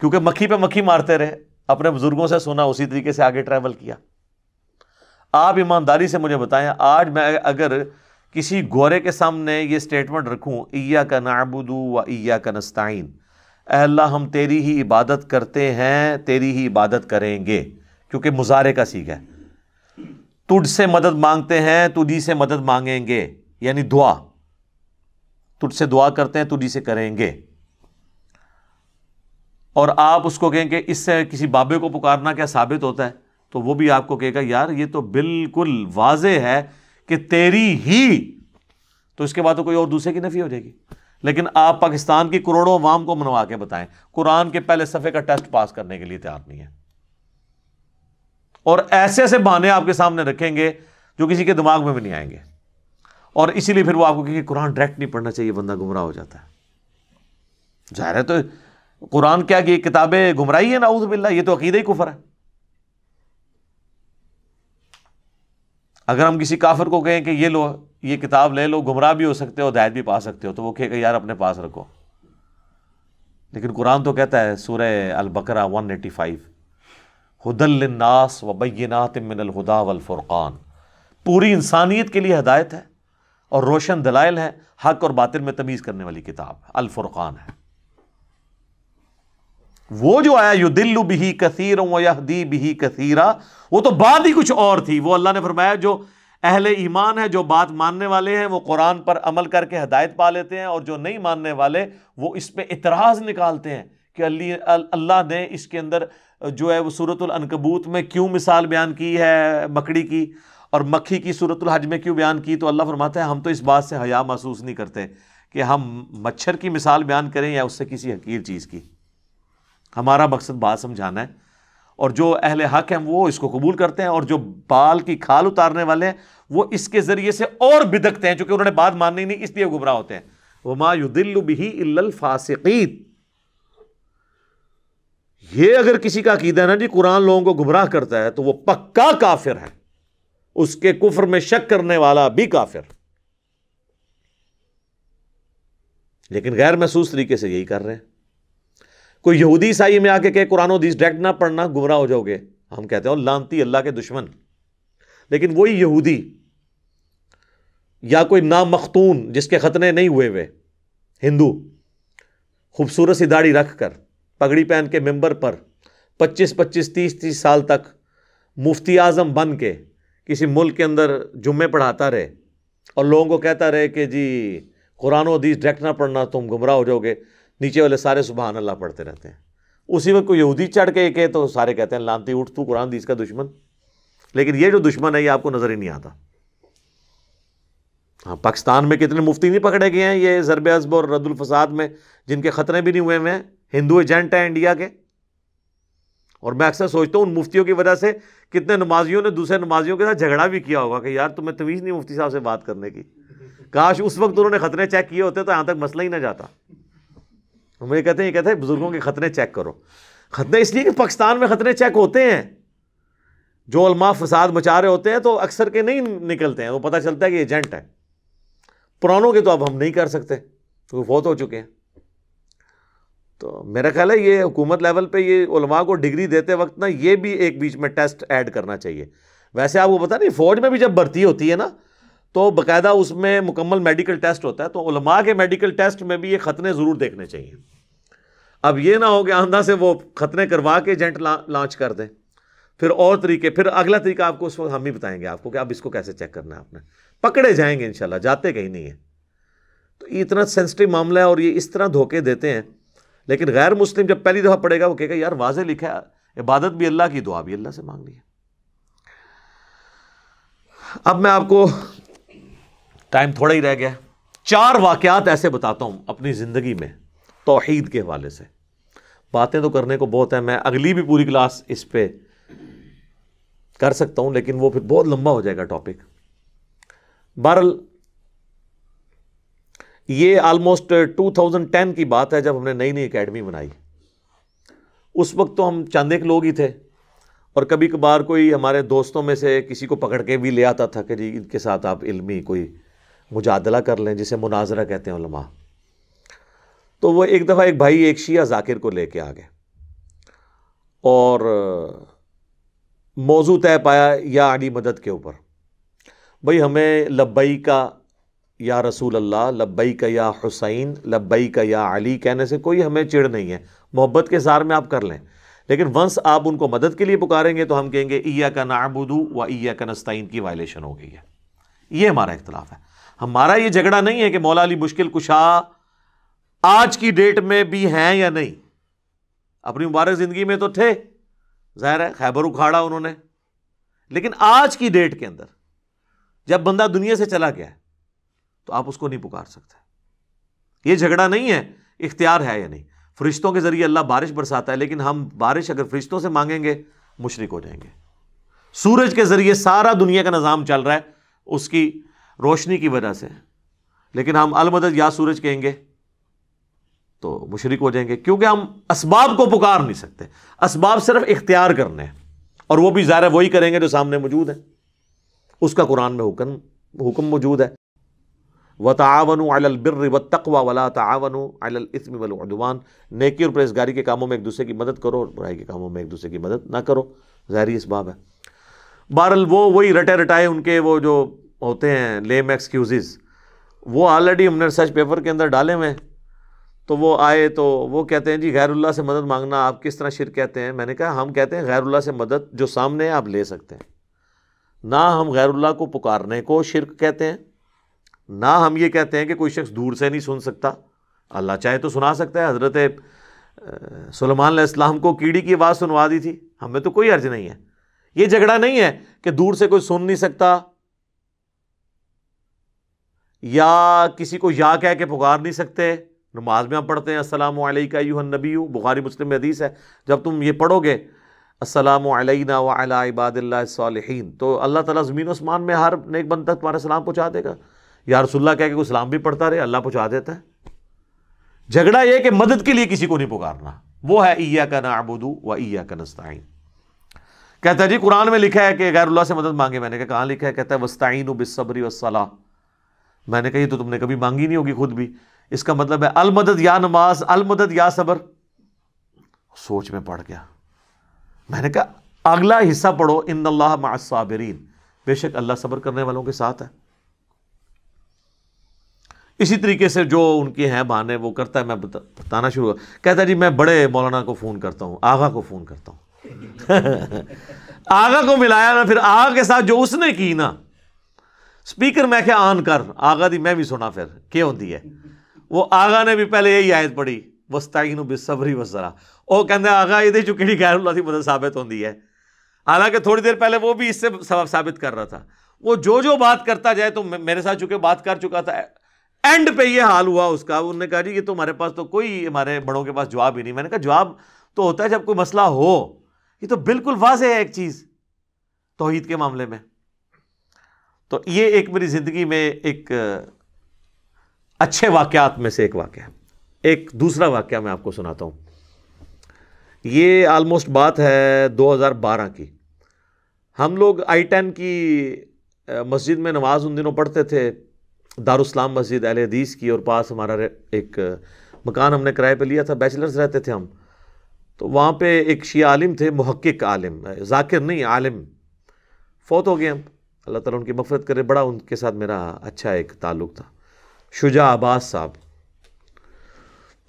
क्योंकि मक्खी पे मक्खी मारते रहे अपने बुज़ुर्गों से सुना उसी तरीके से आगे ट्रैवल किया आप ईमानदारी से मुझे बताएं आज मैं अगर किसी गोरे के सामने ये स्टेटमेंट रखूँ ईया का नाबुदू व ईया का नस्ताइन अल्लाह हम तेरी ही इबादत करते हैं तेरी ही इबादत करेंगे क्योंकि मुजारे का सीख है से मदद मांगते हैं तुझी से मदद मांगेंगे यानी दुआ से दुआ करते हैं तुझी से करेंगे और आप उसको कहेंगे इससे किसी बाबे को पुकारना क्या साबित होता है तो वो भी आपको कहेगा यार ये तो बिल्कुल वाजे है कि तेरी ही तो इसके बाद तो कोई और दूसरे की नफी हो जाएगी लेकिन आप पाकिस्तान की करोड़ों वाम को मनवा के बताएं कुरान के पहले सफ़े का टेस्ट पास करने के लिए तैयार नहीं है और ऐसे ऐसे बहाने आपके सामने रखेंगे जो किसी के दिमाग में भी नहीं आएंगे और इसीलिए फिर वो आपको कहेंगे कुरान डायरेक्ट नहीं पढ़ना चाहिए बंदा गुमराह हो जाता है जाहिर है तो कुरान क्या कि किताबें गुमराही है नाउज बिल्ला ये तो अकीदा ही कुफर है अगर हम किसी काफिर को कहें कि ये लो ये किताब ले लो गुमराह भी हो सकते हो हदायत भी पा सकते हो तो वो कहेगा यार अपने पास रखो लेकिन कुरान तो कहता है सूर्य अलबकरा वन एटी फाइव हदलनास वबैनात मिनलहुदा वलफ़ुरक़ान पूरी इंसानियत के लिए हदायत है और रोशन दलाइल है हक और बातिल में तमीज़ करने वाली किताब अलफ़ुरक़ान है वो जो आया दिल्लु बिही कसीर दी बिही कसीरा वो तो बात ही कुछ और थी वो अल्लाह ने फरमाया जो अहले ईमान है जो बात मानने वाले हैं वो कुरान पर अमल करके हदायत पा लेते हैं और जो नहीं मानने वाले वो इस पर इतराज़ निकालते हैं कि अल्लाह ने इसके अंदर जो है वो सूरतुल अनकबूत में क्यों मिसाल बयान की है मकड़ी की और मक्खी की सूरतुल हज में क्यों बयान की तो अल्लाह फरमाते हैं हम तो इस बात से हया महसूस नहीं करते कि हम मच्छर की मिसाल बयान करें या उससे किसी हकीर चीज़ की हमारा मकसद बात समझाना है और जो अहल हक हैं वो इसको कबूल करते हैं और जो बाल की खाल उतारने वाले हैं वो इसके ज़रिए से और बिदकते हैं चूँकि उन्होंने बात माननी नहीं इसलिए गुमराह होते हैं वमा युदिल्ल बिही ये अगर किसी का अकीदा है ना जी कुरान लोगों को गुमराह करता है तो वह पक्का काफिर है उसके कुफर में शक करने वाला भी काफिर लेकिन गैर महसूस तरीके से यही कर रहे हैं कोई यहूदी ईसाई में आके कहे कुरान उदीस डायरेक्ट ना पढ़ना गुमराह हो जाओगे हम कहते हैं लानती अल्लाह के दुश्मन लेकिन वही यहूदी या कोई नामखतून जिसके खतने नहीं हुए हुए हिंदू खूबसूरत सी दाढ़ी रख कर पगड़ी पहन के मेंबर पर 25-25 30-30 साल तक मुफ्ती आज़म बन के किसी मुल्क के अंदर जुम्मे पढ़ाता रहे और लोगों को कहता रहे कि जी कुरान हदीस डायरेक्ट ना पढ़ना तुम गुमराह हो जाओगे नीचे वाले सारे सुबहान अल्लाह पढ़ते रहते हैं उसी में कोई यहूदी चढ़ के एक है तो सारे कहते हैं लानती उठ तू कुरान दी इसका दुश्मन लेकिन ये जो दुश्मन है ये आपको नज़र ही नहीं आता हाँ पाकिस्तान में कितने मुफ्ती नहीं पकड़े गए हैं ये ज़रब अजब और रदुलफसाद में जिनके ख़तरे भी नहीं हुए हुए हैं हिंदू एजेंट हैं इंडिया के और मैं अक्सर सोचता हूँ उन मुफ्तियों की वजह से कितने नमाजियों ने दूसरे नमाजियों के साथ झगड़ा भी किया होगा कि यार तुम्हें तवीज़ नहीं मुफ्ती साहब से बात करने की काश उस वक्त उन्होंने ख़तरे चेक किए होते तो यहाँ तक मसला ही ना जाता हमें कहते हैं ये कहते हैं बुज़ुर्गों के खतरे चेक करो खतरे इसलिए कि पाकिस्तान में खतरे चेक होते हैं जो अलमा फसाद मचा रहे होते हैं तो अक्सर के नहीं निकलते हैं वो पता चलता है कि एजेंट है पुरानों के तो अब हम नहीं कर सकते क्योंकि बहुत हो चुके हैं तो मेरा ख्याल है ये हुकूमत लेवल पे ये उलमा को डिग्री देते वक्त ना ये भी एक बीच में टेस्ट ऐड करना चाहिए वैसे आपको पता नहीं फ़ौज में भी जब भर्ती होती है ना तो बाकायदा उसमें मुकम्मल मेडिकल टेस्ट होता है तो उलमा के मेडिकल टेस्ट में भी ये ख़तने ज़रूर देखने चाहिए अब ये ना हो कि आंधा से वो ख़तने करवा के जेंट लॉन्च कर दें फिर और तरीके फिर अगला तरीका आपको उस वक्त हम ही बताएंगे आपको कि अब इसको कैसे चेक करना है आपने पकड़े जाएंगे इन जाते कहीं नहीं है तो ये इतना सेंसिटिव मामला है और ये इस तरह धोखे देते हैं लेकिन गैर मुस्लिम जब पहली दफ़ा पड़ेगा वो कहेगा यार वाजे लिखा है इबादत भी अल्लाह की दुआ भी अल्लाह से मांग ली है अब मैं आपको टाइम थोड़ा ही रह गया चार वाक़ात ऐसे बताता हूँ अपनी ज़िंदगी में तोहद के हवाले से बातें तो करने को बहुत है मैं अगली भी पूरी क्लास इस पर कर सकता हूँ लेकिन वो फिर बहुत लंबा हो जाएगा टॉपिक बहरल ये आलमोस्ट 2010 की बात है जब हमने नई नई एकेडमी बनाई उस वक्त तो हम चंद एक लोग ही थे और कभी कभार कोई हमारे दोस्तों में से किसी को पकड़ के भी ले आता था कि जी इनके साथ आप इल्मी कोई मुजादला कर लें जिसे मुनाजरा कहते हैं उलमा तो वो एक दफ़ा एक भाई एक शिया जाकिर को लेके आ गए और मौजू तय पाया या आनी मदद के ऊपर भाई हमें लब्बई का या रसूल अल्लाह लब्बई का या हुसैन लब्बई का या अली कहने से कोई हमें चिड़ नहीं है मोहब्बत के सार में आप कर लें लेकिन वंस आप उनको मदद के लिए पुकारेंगे तो हम कहेंगे ईया का नाबुदू व ईया का नस्ताइन की वायलेशन हो गई है ये हमारा इख्तलाफ है हमारा ये झगड़ा नहीं है कि मौला अली मुश्किल कुशा आज की डेट में भी हैं या नहीं अपनी मुबारक ज़िंदगी में तो थे ज़ाहिर है खैबर उखाड़ा उन्होंने लेकिन आज की डेट के अंदर जब बंदा दुनिया से चला गया तो आप उसको नहीं पुकार सकते ये झगड़ा नहीं है इख्तियार है या नहीं फरिश्तों के ज़रिए अल्लाह बारिश बरसाता है लेकिन हम बारिश अगर फरिश्तों से मांगेंगे मुशरक हो जाएंगे सूरज के ज़रिए सारा दुनिया का निज़ाम चल रहा है उसकी रोशनी की वजह से लेकिन हम अलमदद या सूरज कहेंगे तो मुशरक हो जाएंगे क्योंकि हम इसबाब को पुकार नहीं सकते इसबाब सिर्फ इख्तियार करने हैं और वो भी ज्यादा वही करेंगे जो सामने मौजूद है उसका कुरान में हुक्म हुक्म मौजूद है व तावन अलबिर व तकवा वला तावन अलस्म वलवान नेकी और परहेजगारी के कामों में एक दूसरे की मदद करो और बुराई के कामों में एक दूसरे की मदद ना करो ज़ाहरी इसबाब है बहरल वो वही रटे रटाए उनके वो जो होते हैं लेम एक्सक्यूज़ वो ऑलरेडी हमने रिसर्च पेपर के अंदर डाले हुए हैं तो वो आए तो वो कहते हैं जी गैरुल्ला से मदद मांगना आप किस तरह शिर कहते हैं मैंने कहा हम कहते हैं गैरुल्ला से मदद जो सामने है आप ले सकते हैं ना हम गैरुल्ला को पुकारने को शिरक कहते हैं ना हम ये कहते हैं कि कोई शख्स दूर से नहीं सुन सकता अल्लाह चाहे तो सुना सकता है हज़रत सलमान इस्लाम को कीड़ी की आवाज़ सुनवा दी थी हमें तो कोई अर्ज नहीं है ये झगड़ा नहीं है कि दूर से कोई सुन नहीं सकता या किसी को या कह के पुकार नहीं सकते नमाज में आप पढ़ते हैं असलम नबी बुखारी मुस्लिम हदीस है जब तुम ये पढ़ोगे असलम वाला इबादिल्लाहन तो अल्लाह ताला ज़मीन आसमान में हर नेक तक तुम्हारा सलाम पहुँचा देगा या रसुल्ला कह के कोई सलाम भी पढ़ता रहे अल्लाह पहुँचा देता है झगड़ा यह कि मदद के लिए किसी को नहीं पुकारना वो है ईया का नाबुदू व ईया का नस्ताइन कहता है जी कुरान में लिखा है कि गैरुल्ला से मदद मांगे मैंने कहा कहाँ लिखा है कहता है वस्ताइन बिसबरी वसलाह मैंने कही तो तुमने कभी मांगी नहीं होगी खुद भी इसका मतलब है अलमदद या नमाज अलमदद या सबर सोच में पड़ गया मैंने कहा अगला हिस्सा पढ़ो इन अल्लाह मासाबरीन बेशक अल्लाह सबर करने वालों के साथ है इसी तरीके से जो उनके हैं बहाने वो करता है मैं बताना शुरू कहता है जी मैं बड़े मौलाना को फ़ोन करता हूँ आगा को फ़ोन करता हूँ [laughs] आगा को मिलाया ना फिर आगा के साथ जो उसने की ना स्पीकर मैं क्या आन कर आगा दी मैं भी सुना फिर क्या होती है वो आगा ने भी पहले यही आयत पढ़ी वस्ताइन बेसबरी वसरा ਉਹ ਕਹਿੰਦਾ आगा ਇਹਦੇ ਚੋਂ ਕਿਹੜੀ गैर ਦੀ मदद साबित होती है हालांकि थोड़ी देर पहले वो भी इससे सबब साबित कर रहा था वो जो जो बात करता जाए तो मेरे साथ चूंकि बात कर चुका था एंड पे ये हाल हुआ उसका उन्होंने कहा जी ये तो हमारे पास तो कोई हमारे बड़ों के पास जवाब ही नहीं मैंने कहा जवाब तो होता है जब कोई मसला हो ये तो बिल्कुल वाज है एक चीज़ तोहहीद के मामले में तो ये एक मेरी ज़िंदगी में एक अच्छे वाक़ात में से एक वाक़ है एक दूसरा वाक़ मैं आपको सुनाता हूँ ये आलमोस्ट बात है 2012 की हम लोग आई टेन की मस्जिद में नमाज उन दिनों पढ़ते थे दारुस्लाम मस्जिद अल हदीस की और पास हमारा एक मकान हमने किराए पे लिया था बैचलर्स रहते थे हम तो वहाँ पे एक शी आलिम थे महक्क आलिम जाकिर नहीं आलिम फ़ोत हो गए हम अल्लाह ताला उनकी मफरत करे बड़ा उनके साथ मेरा अच्छा एक ताल्लुक था शुजा आबाद साहब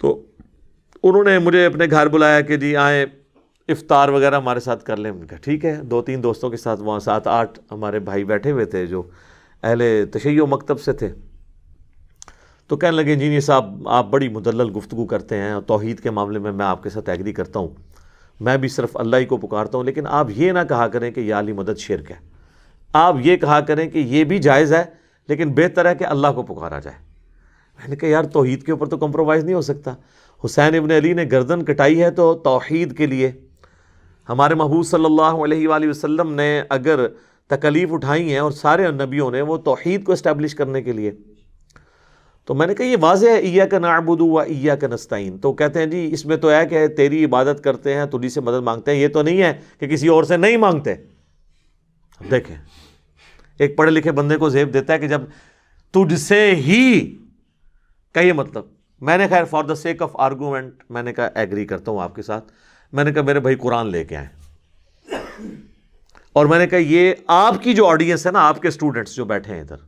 तो उन्होंने मुझे अपने घर बुलाया कि जी आए इफ़ार वगैरह हमारे साथ कर लें उनका ठीक है दो तीन दोस्तों के साथ वहाँ सात आठ हमारे भाई बैठे हुए थे जो अहले तशैय मकतब से थे तो कहने लगे इंजीनियर साहब आप बड़ी मुदल गुफ्तु करते हैं और तोहद के मामले में मैं आपके साथ एग्री करता हूँ मैं भी सिर्फ अल्लाह ही को पुकारता हूँ लेकिन आप ये ना कहा करें कि यह अली मदद शेर है आप ये कहा करें कि ये भी जायज़ है लेकिन बेहतर है कि अल्लाह को पुकारा जाए मैंने कहा यार तोहहीद के ऊपर तो कम्प्रोमाइज़ नहीं हो सकता हुसैन इबन अली ने गर्दन कटाई है तो तोहहीद के लिए हमारे महबूब सल्लल्लाहु अलैहि वसल्लम ने अगर तकलीफ़ उठाई हैं और सारे नबियों ने वो तोहहीद को इस्टेब्लिश करने के लिए तो मैंने कहा ये वाज है ईया का नाबुद व ईया का नस्तीन तो कहते हैं जी इसमें तो है कि तेरी इबादत करते हैं तुझी से मदद मांगते हैं ये तो नहीं है कि किसी और से नहीं मांगते देखें एक पढ़े लिखे बंदे को जेब देता है कि जब तुझसे ही कहिए मतलब मैंने खैर for the sake of argument मैंने कहा एग्री करता हूं आपके साथ मैंने कहा मेरे भाई कुरान लेके आए और मैंने कहा ये आपकी जो ऑडियंस है ना आपके स्टूडेंट्स जो बैठे हैं इधर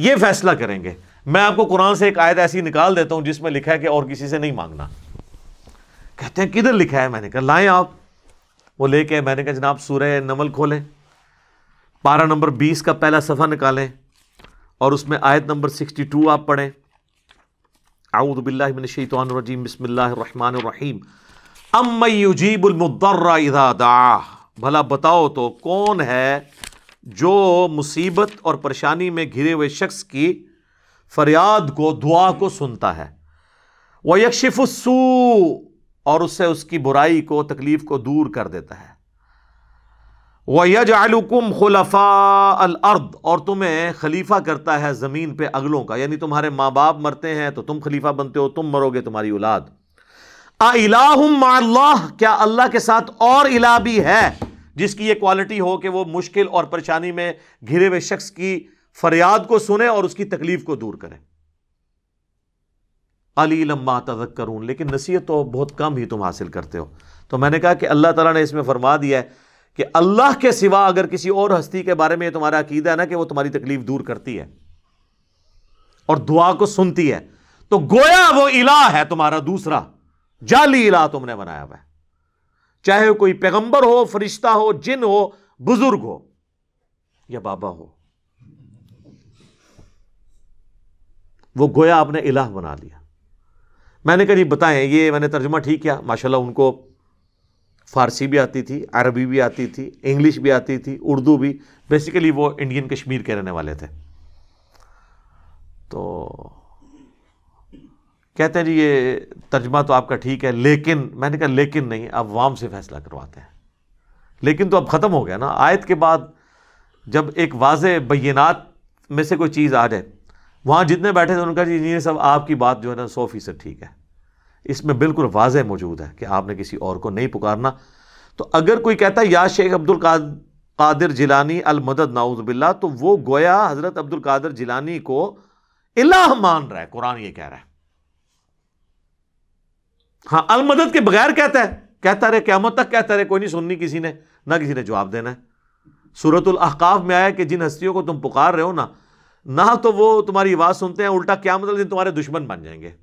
ये फैसला करेंगे मैं आपको कुरान से एक आयत ऐसी निकाल देता हूं जिसमें लिखा है कि और किसी से नहीं मांगना कहते हैं किधर लिखा है मैंने कहा लाएं आप वो लेके मैंने कहा जनाब सूर्य नमल खोलें पारा नंबर बीस का पहला सफ़ा निकालें और उसमें आयत नंबर सिक्सटी टू आप पढ़ें आऊदबिल्लाशैतरजीम बसमीम अमयुजीबुलमुद्दा भला बताओ तो कौन है जो मुसीबत और परेशानी में घिरे हुए शख्स की फरियाद को दुआ को सुनता है वह यकशिफसू और उससे उसकी बुराई को तकलीफ़ को दूर कर देता है वयजालकुम खलफा अलअर्द और तुम्हें खलीफा करता है ज़मीन पर अगलों का यानी तुम्हारे माँ बाप मरते हैं तो तुम खलीफा बनते हो तुम मरोगे तुम्हारी औलाद अलाह क्या अल्लाह के साथ और इला भी है जिसकी ये क्वालिटी हो कि वह मुश्किल और परेशानी में घिरे हुए शख्स की फरियाद को सुने और उसकी तकलीफ को दूर करें अली लम्मा तजक करून लेकिन नसीहत तो बहुत कम ही तुम हासिल करते हो तो मैंने कहा कि अल्लाह तला ने इसमें फरमा दिया है कि अल्लाह के सिवा अगर किसी और हस्ती के बारे में तुम्हारा अकीदा है ना कि वो तुम्हारी तकलीफ दूर करती है और दुआ को सुनती है तो गोया वो इलाह है तुम्हारा दूसरा जाली इला तुमने बनाया हुआ है चाहे कोई पैगंबर हो फरिश्ता हो जिन हो बुजुर्ग हो या बाबा हो वो गोया आपने इलाह बना लिया मैंने कहीं बताएं ये मैंने तर्जुमा ठीक किया माशाल्लाह उनको फारसी भी आती थी अरबी भी आती थी इंग्लिश भी आती थी उर्दू भी बेसिकली वो इंडियन कश्मीर के रहने वाले थे तो कहते हैं जी ये तर्जमा तो आपका ठीक है लेकिन मैंने कहा लेकिन नहीं अब वाम से फैसला करवाते हैं लेकिन तो अब ख़त्म हो गया ना आयत के बाद जब एक वाज बैनात में से कोई चीज़ आ जाए वहाँ जितने बैठे थे उनका जी इंजीनियर साहब आपकी बात जो है ना सौ फीसद ठीक है इसमें बिल्कुल वाज मौजूद है कि आपने किसी और को नहीं पुकारना तो अगर कोई कहता है या शेख अब्दुल कादिर जिलानी अलमदद नाउजबिल्ला तो वो गोया हज़रत अब्दुल कादिर जिलानी को इलाह मान रहा है कुरान ये कह रहा है हाँ अलमदद के बगैर कहता है कहता रहे क्यामत तक कहता रहे कोई नहीं सुननी किसी ने ना किसी ने जवाब देना है सूरतुल अहकाफ में आया कि जिन हस्तियों को तुम पुकार रहे हो ना ना तो वो तुम्हारी आवाज़ सुनते हैं उल्टा क्या मतलब तुम्हारे दुश्मन बन जाएंगे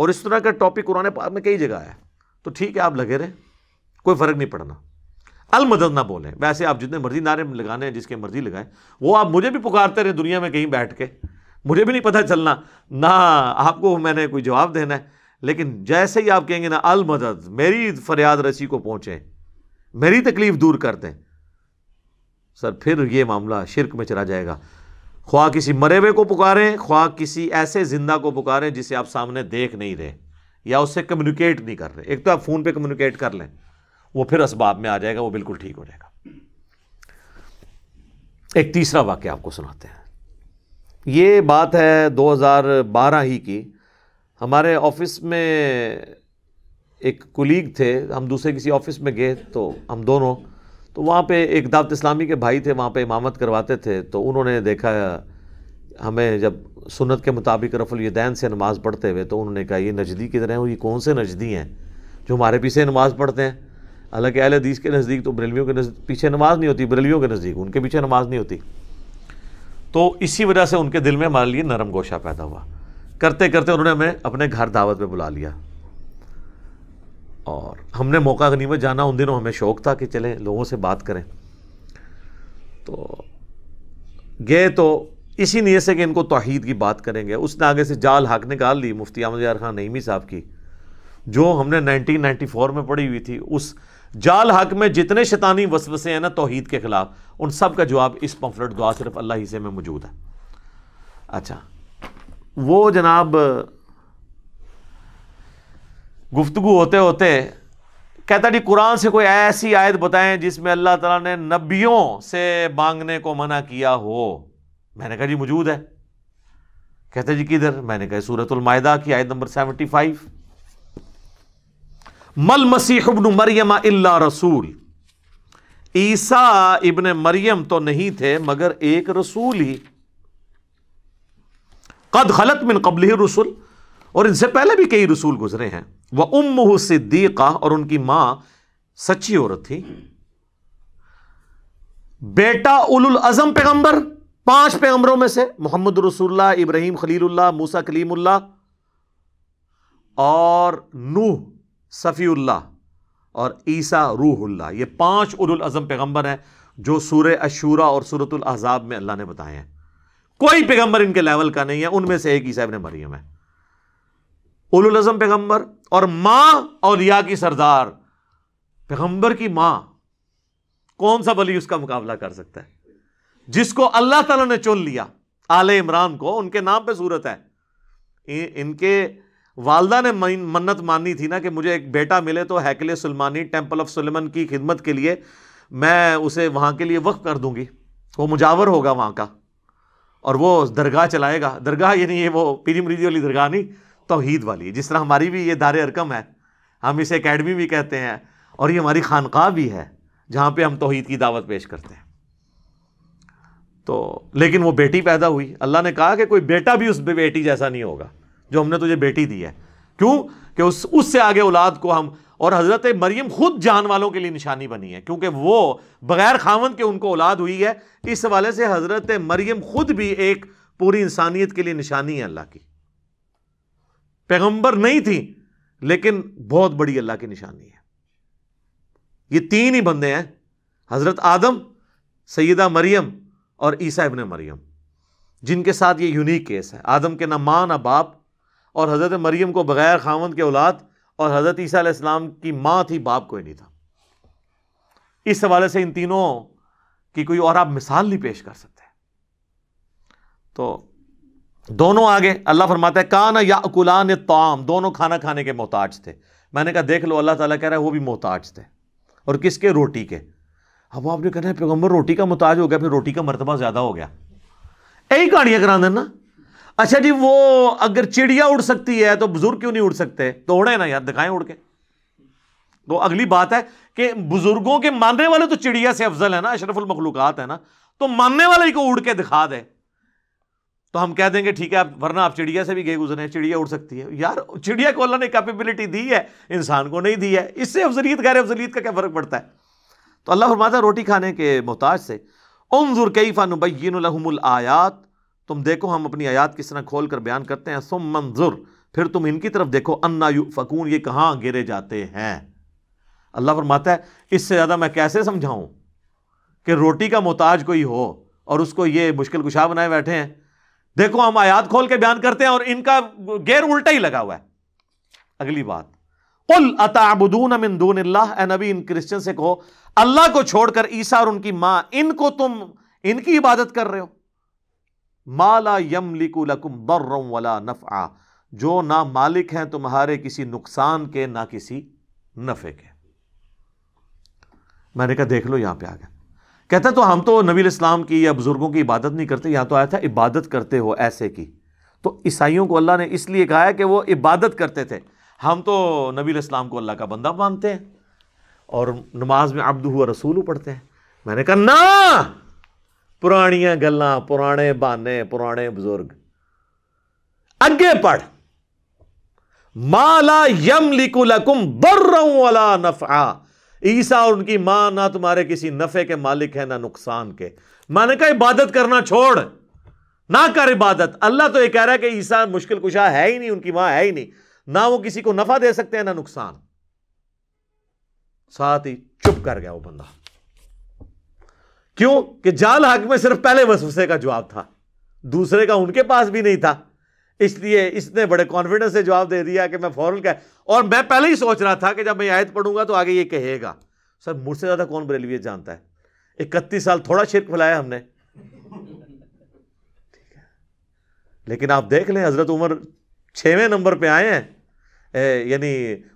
और इस तरह का टॉपिक कुरान पाक में कई जगह आया तो ठीक है आप लगे रहे कोई फ़र्क नहीं पड़ना अलमदद ना बोलें वैसे आप जितने मर्जी नारे लगाने हैं जिसके मर्जी लगाएं वो आप मुझे भी पुकारते रहे दुनिया में कहीं बैठ के मुझे भी नहीं पता चलना ना आपको मैंने कोई जवाब देना है लेकिन जैसे ही आप कहेंगे ना अलमदद मेरी फरियाद रसी को पहुंचे मेरी तकलीफ़ दूर कर दें सर फिर ये मामला शिरक में चला जाएगा ख्वा किसी मरे हुए को पुकारें ख्वा किसी ऐसे जिंदा को पुकारें जिसे आप सामने देख नहीं रहे या उससे कम्युनिकेट नहीं कर रहे एक तो आप फ़ोन पे कम्युनिकेट कर लें वो फिर असबाब में आ जाएगा वो बिल्कुल ठीक हो जाएगा एक तीसरा वाक्य आपको सुनाते हैं ये बात है 2012 ही की हमारे ऑफिस में एक कुलीग थे हम दूसरे किसी ऑफिस में गए तो हम दोनों तो वहाँ पे एक दावत इस्लामी के भाई थे वहाँ पे इमामत करवाते थे तो उन्होंने देखा हमें जब सुन्नत के मुताबिक रफुल यदैन से नमाज़ पढ़ते हुए तो उन्होंने कहा ये नजदी किधर हैं ये कौन से नजदी हैं जो हमारे पीछे नमाज़ पढ़ते हैं हालांकि अहल हदीस के नज़दीक तो बरेलवियों के पीछे नमाज़ नहीं होती बरेलवियों के नज़दीक उनके पीछे नमाज़ नहीं होती तो इसी वजह से उनके दिल में हमारे लिए नरम गोशा पैदा हुआ करते करते उन्होंने हमें अपने घर दावत पर बुला लिया और हमने मौका गनीमत जाना उन दिनों हमें शौक़ था कि चलें लोगों से बात करें तो गए तो इसी नीयत से कि इनको तोहद की बात करेंगे उसने आगे से जाल हक निकाल ली मुफ्ती अहमद यार खान नईमी साहब की जो हमने 1994 में पढ़ी हुई थी उस जाल हक में जितने शैतानी वसवसे हैं ना तोहहीद के ख़िलाफ़ उन सब का जवाब इस पम्फलेट दुआ सिर्फ अल्लाह से में मौजूद है अच्छा वो जनाब गुफ्तु होते होते कहता जी कुरान से कोई ऐसी आयत बताएं जिसमें अल्लाह तला ने नबियों से मांगने को मना किया हो मैंने कहा जी मौजूद है कहते जी किधर मैंने कहा सूरतुलमायदा की आयत नंबर सेवेंटी फाइव मल मसीह अबन मरियम अल्ला रसूल ईसा इबन मरियम तो नहीं थे मगर एक रसूल ही कद गलत मिन कबली रसूल और इनसे पहले भी कई रसूल गुजरे हैं वह उम सिद्दीक़ा और उनकी मां सच्ची औरत थी बेटा उलुल अजम पैगंबर पांच पैगंबरों में से मोहम्मद रसुल्ला इब्राहिम खलीलुल्लाह मूसा कलीमुल्ला और नूह सफ़ीउल्लाह और ईसा रूहुल्लाह ये पांच उलुल अजम पैगंबर हैं जो सूर्य अशूरा और सूरतुल अहजाब में अल्लाह ने बताए हैं कोई पैगंबर इनके लेवल का नहीं है उनमें से एक ईसा इब्न मरियम है उलज़म पैगम्बर और माँ और या की सरदार पैगम्बर की माँ कौन सा बली उसका मुकाबला कर सकता है जिसको अल्लाह तला ने चुन लिया आल इमरान को उनके नाम पर सूरत है इनके वालदा ने मन्नत मानी थी ना कि मुझे एक बेटा मिले तो हैकल सलमानी टेम्पल ऑफ सलमन की खिदमत के लिए मैं उसे वहाँ के लिए वक्फ कर दूंगी वो मुजावर होगा वहाँ का और वो दरगाह चलाएगा दरगाह ये वो पीरी मरीदी वाली दरगाह नहीं तोहहीद वाली है जिस तरह हमारी भी ये दार अरकम है हम इसे अकेडमी भी कहते हैं और ये हमारी खानका भी है जहाँ पे हम तोहद की दावत पेश करते हैं तो लेकिन वो बेटी पैदा हुई अल्लाह ने कहा कि कोई बेटा भी उस बेटी जैसा नहीं होगा जो हमने तुझे बेटी दी है क्यों कि उस उससे आगे औलाद को हम और हज़रत मरियम खुद जान वालों के लिए निशानी बनी है क्योंकि वो बग़ैर खावंद के उनको औलाद हुई है इस हवाले से हज़रत मरियम खुद भी एक पूरी इंसानियत के लिए निशानी है अल्लाह की पैगंबर नहीं थी लेकिन बहुत बड़ी अल्लाह की निशानी है ये तीन ही बंदे हैं हज़रत आदम सैदा मरियम और ईसा इबन मरियम जिनके साथ ये यूनिक केस है आदम के ना माँ ना बाप और हज़रत मरियम को बग़ैर खावंद के औलाद और हज़रत ईसा इस्लाम की माँ थी बाप कोई नहीं था इस हवाले से इन तीनों की कोई और आप मिसाल नहीं पेश कर सकते तो दोनों आगे अल्लाह फरमाता है कान या अकुलान ताम दोनों खाना खाने के मोहताज थे मैंने कहा देख लो अल्लाह ताला कह रहा है वो भी मोहताज थे और किसके रोटी के अब आपने कहना है पैगम्बर रोटी का मोहताज हो गया फिर रोटी का मरतबा ज़्यादा हो गया यही कहानियाँ करा देना अच्छा जी वो अगर चिड़िया उड़ सकती है तो बुज़ुर्ग क्यों नहीं उड़ सकते तो उड़े ना यार दिखाएं उड़ के तो अगली बात है कि बुज़ुर्गों के मानने वाले तो चिड़िया से अफजल है ना अशरफुल मखलूक़ात है ना तो मानने वाले को उड़ के दिखा दे तो हम कह देंगे ठीक है आप वरना आप चिड़िया से भी गए गुजरे चिड़िया उड़ सकती है यार चिड़िया को अल्लाह ने कैपेबिलिटी दी है इंसान को नहीं दी है इससे अफजलीत गैर अफजलीत का क्या फ़र्क पड़ता है तो अल्लाह फरमाता रोटी खाने के मोहताज से उमजुर कई फ़ानुबैन आयात तुम देखो हम अपनी आयात किस तरह खोल कर बयान करते हैं सुम मंजुर फिर तुम इनकी तरफ देखो अन्ना फ़कून ये कहाँ गिरे जाते हैं अल्लाह फरमाता है इससे ज़्यादा मैं कैसे समझाऊँ कि रोटी का मोहताज कोई हो और उसको ये मुश्किल कुशा बनाए बैठे हैं देखो हम आयात खोल के बयान करते हैं और इनका गैर उल्टा ही लगा हुआ है अगली बात कुल अताबुदून अमिन दून ए नबी इन क्रिश्चियन से कहो अल्लाह को छोड़कर ईसा और उनकी मां इनको तुम इनकी इबादत कर रहे हो माला यम लिकुलकुम बर्रम वला नफ़ा जो ना मालिक हैं तुम्हारे किसी नुकसान के ना किसी नफ़े के मैंने कहा देख लो यहां पर आ गया कहता तो हम तो नबी इस्लाम की या बुज़ुर्गों की इबादत नहीं करते यहाँ तो आया था इबादत करते हो ऐसे की तो ईसाइयों को अल्लाह ने इसलिए कहा है कि वो इबादत करते थे हम तो नबी इस्लाम को अल्लाह का बंदा मानते हैं और नमाज में अब्द हुआ रसूल पढ़ते हैं मैंने कहा ना पुरानिया गल्ला पुराने बहाने पुराने बुजुर्ग अगे पढ़ माला यम लिकुलकुम बर्रा नफा ईसा और उनकी मां ना तुम्हारे किसी नफे के मालिक है ना नुकसान के मैंने कहा इबादत करना छोड़ ना कर इबादत अल्लाह तो यह कह रहा है कि ईसा मुश्किल कुशा है ही नहीं उनकी मां है ही नहीं ना वो किसी को नफा दे सकते हैं ना नुकसान साथ ही चुप कर गया वो बंदा क्यों कि जाल हक में सिर्फ पहले वसूसे का जवाब था दूसरे का उनके पास भी नहीं था इसलिए इसने बड़े कॉन्फिडेंस से जवाब दे दिया कि मैं फौरन का और मैं पहले ही सोच रहा था कि जब मैं आयत पढ़ूंगा तो आगे ये कहेगा सर मुझसे ज़्यादा कौन बरेलवियत जानता है इकतीस साल थोड़ा शिरक फैलाया हमने ठीक है लेकिन आप देख लें हज़रत उमर छवें नंबर पर आए हैं यानी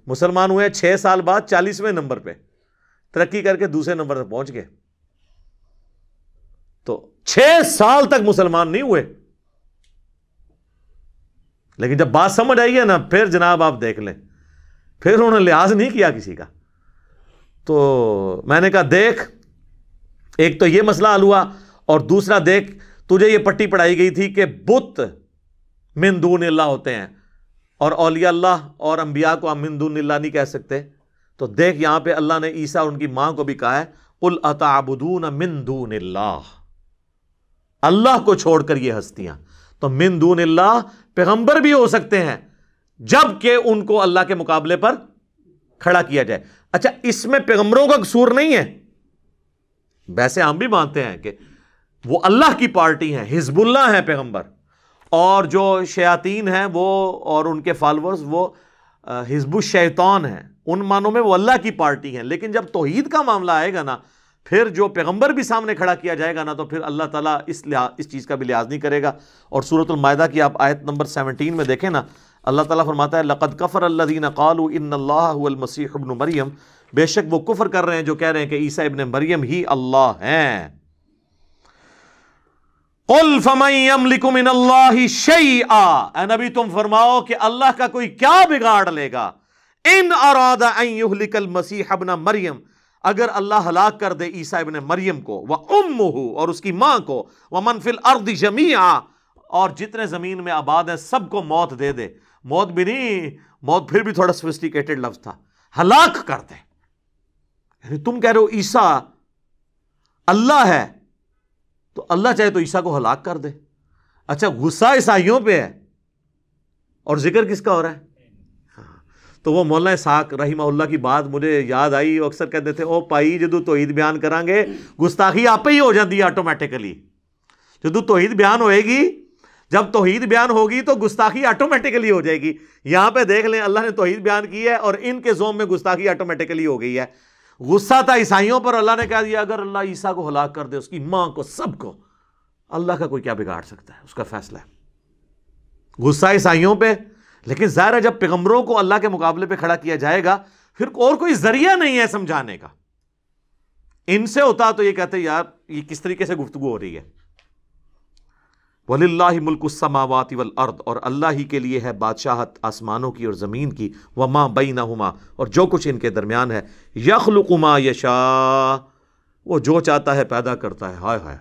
मुसलमान हुए छह साल बाद चालीसवें नंबर पर तरक्की करके दूसरे नंबर तक पहुंच गए तो छह साल तक मुसलमान नहीं हुए लेकिन जब बात समझ आई है ना फिर जनाब आप देख लें फिर उन्होंने लिहाज नहीं किया किसी का तो मैंने कहा देख एक तो ये मसला हल हुआ और दूसरा देख तुझे ये पट्टी पढ़ाई गई थी कि बुत मिंदून अल्लाह होते हैं और अलिया अल्लाह और अम्बिया को हम मिंदून अल्लाह नहीं कह सकते तो देख यहाँ पे अल्लाह ने ईसा और उनकी माँ को भी कहा है उल अताबुदून मिंदून अल्लाह अल्लाह को छोड़कर ये हस्तियाँ तो मिंदून अल्लाह पैगंबर भी हो सकते हैं जबकि उनको अल्लाह के मुकाबले पर खड़ा किया जाए अच्छा इसमें पैगंबरों का कसूर नहीं है वैसे हम भी मानते हैं कि वो अल्लाह की पार्टी है हिजबुल्ला है पैगंबर और जो शयातीन है वो और उनके फॉलोअर्स वो हिजबुल शैतान हैं उन मानों में वो अल्लाह की पार्टी है लेकिन जब तोहीद का मामला आएगा ना फिर जो पैगंबर भी सामने खड़ा किया जाएगा ना तो फिर अल्लाह ताला इस इस चीज़ का भी लिहाज नहीं करेगा और सूरतमायदा की आप आयत नंबर सेवनटीन में देखें ना अल्लाह ताला फरमाता है लक़द कफ़र अल्लादीन कालू इन अल्लाहमसीह इबन मरियम बेशक वो कुफ़र कर रहे हैं जो कह रहे हैं कि ईसा इबन मरियम ही अल्लाह हैं नबी तुम फरमाओ कि अल्लाह का कोई क्या बिगाड़ लेगा इन अरादा मसीह अबना मरियम अगर अल्लाह हलाक कर दे ईसा इबन मरियम को वह उम और उसकी माँ को वह मनफिल अर्द जमिया और जितने ज़मीन में आबाद हैं सबको मौत दे दे मौत भी नहीं मौत फिर भी थोड़ा सोफिस्टिकेटेड लफ्ज़ था हलाक कर दे यानी तुम कह रहे हो ईसा अल्लाह है तो अल्लाह चाहे तो ईसा को हलाक कर दे अच्छा गुस्सा ईसाइयों पर है और जिक्र किसका हो रहा है तो वो मौलाना साक रही की बात मुझे याद आई अक्सर कहते थे ओ पाई जो ईद बयान करांगे गुस्ताखी आपे ही हो जाती है ऑटोमेटिकली जो तोहीद बयान होएगी जब तोहीद बयान होगी तो गुस्ताखी ऑटोमेटिकली हो जाएगी यहाँ पे देख लें अल्लाह ने तोहीद बयान की है और इनके जोम में गुस्ताखी ऑटोमेटिकली हो गई है गुस्सा था ईसाइयों पर अल्लाह ने कह दिया अगर अल्लाह ईसा को हलाक कर दे उसकी माँ को सबको अल्लाह का कोई क्या बिगाड़ सकता है उसका फैसला है गुस्सा ईसाइयों पर लेकिन ज़ाहिर है जब पैगम्बरों को अल्लाह के मुकाबले पर खड़ा किया जाएगा फिर और कोई ज़रिया नहीं है समझाने का इनसे होता तो यह कहते यार ये किस तरीके से गुफ्तु हो रही है वल्ला मुल्कसमावाती वल अर्द और अल्लाह ही के लिए है बादशाहत आसमानों की और ज़मीन की वमा माँ बई हुमा और जो कुछ इनके दरमियान है यखलुकुमा यशा वो जो चाहता है पैदा करता है हाय हाय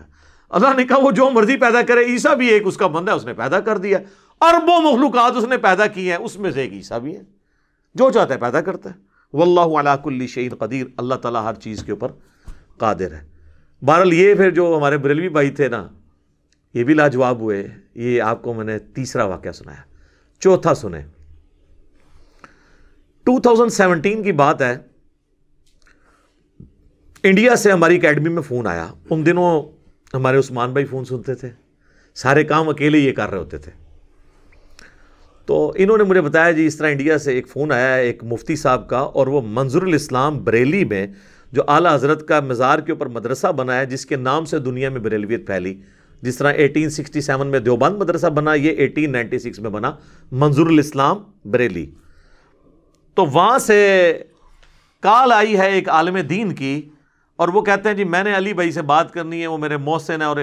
अल्लाह ने कहा वो जो मर्ज़ी पैदा करे ईसा भी एक उसका बंदा है उसने पैदा कर दिया अरबों मखलूक उसने पैदा की हैं उसमें से एक ईसा भी है जो चाहता है पैदा करता है वल्लाकुल्ली शहीद कदीर अल्लाह ताला हर चीज़ के ऊपर कादिर है बहरल ये फिर जो हमारे बरेलवी भाई थे ना ये भी लाजवाब हुए ये आपको मैंने तीसरा वाक्य सुनाया चौथा सुने 2017 की बात है इंडिया से हमारी एकेडमी में फ़ोन आया उन दिनों हमारे उस्मान भाई फ़ोन सुनते थे सारे काम अकेले ये कर रहे होते थे तो इन्होंने मुझे बताया जी इस तरह इंडिया से एक फ़ोन आया है एक मुफ्ती साहब का और वो मंजूर इस्लाम बरेली में जो आला हज़रत का मज़ार के ऊपर मदरसा बना है जिसके नाम से दुनिया में बरेलवियत फैली जिस तरह 1867 में देवबंद मदरसा बना ये 1896 में बना मंजूर इस्लाम बरेली तो वहाँ से काल आई है एक आलम दीन की और वो कहते हैं जी मैंने अली भाई से बात करनी है वो मेरे मोहसिन है और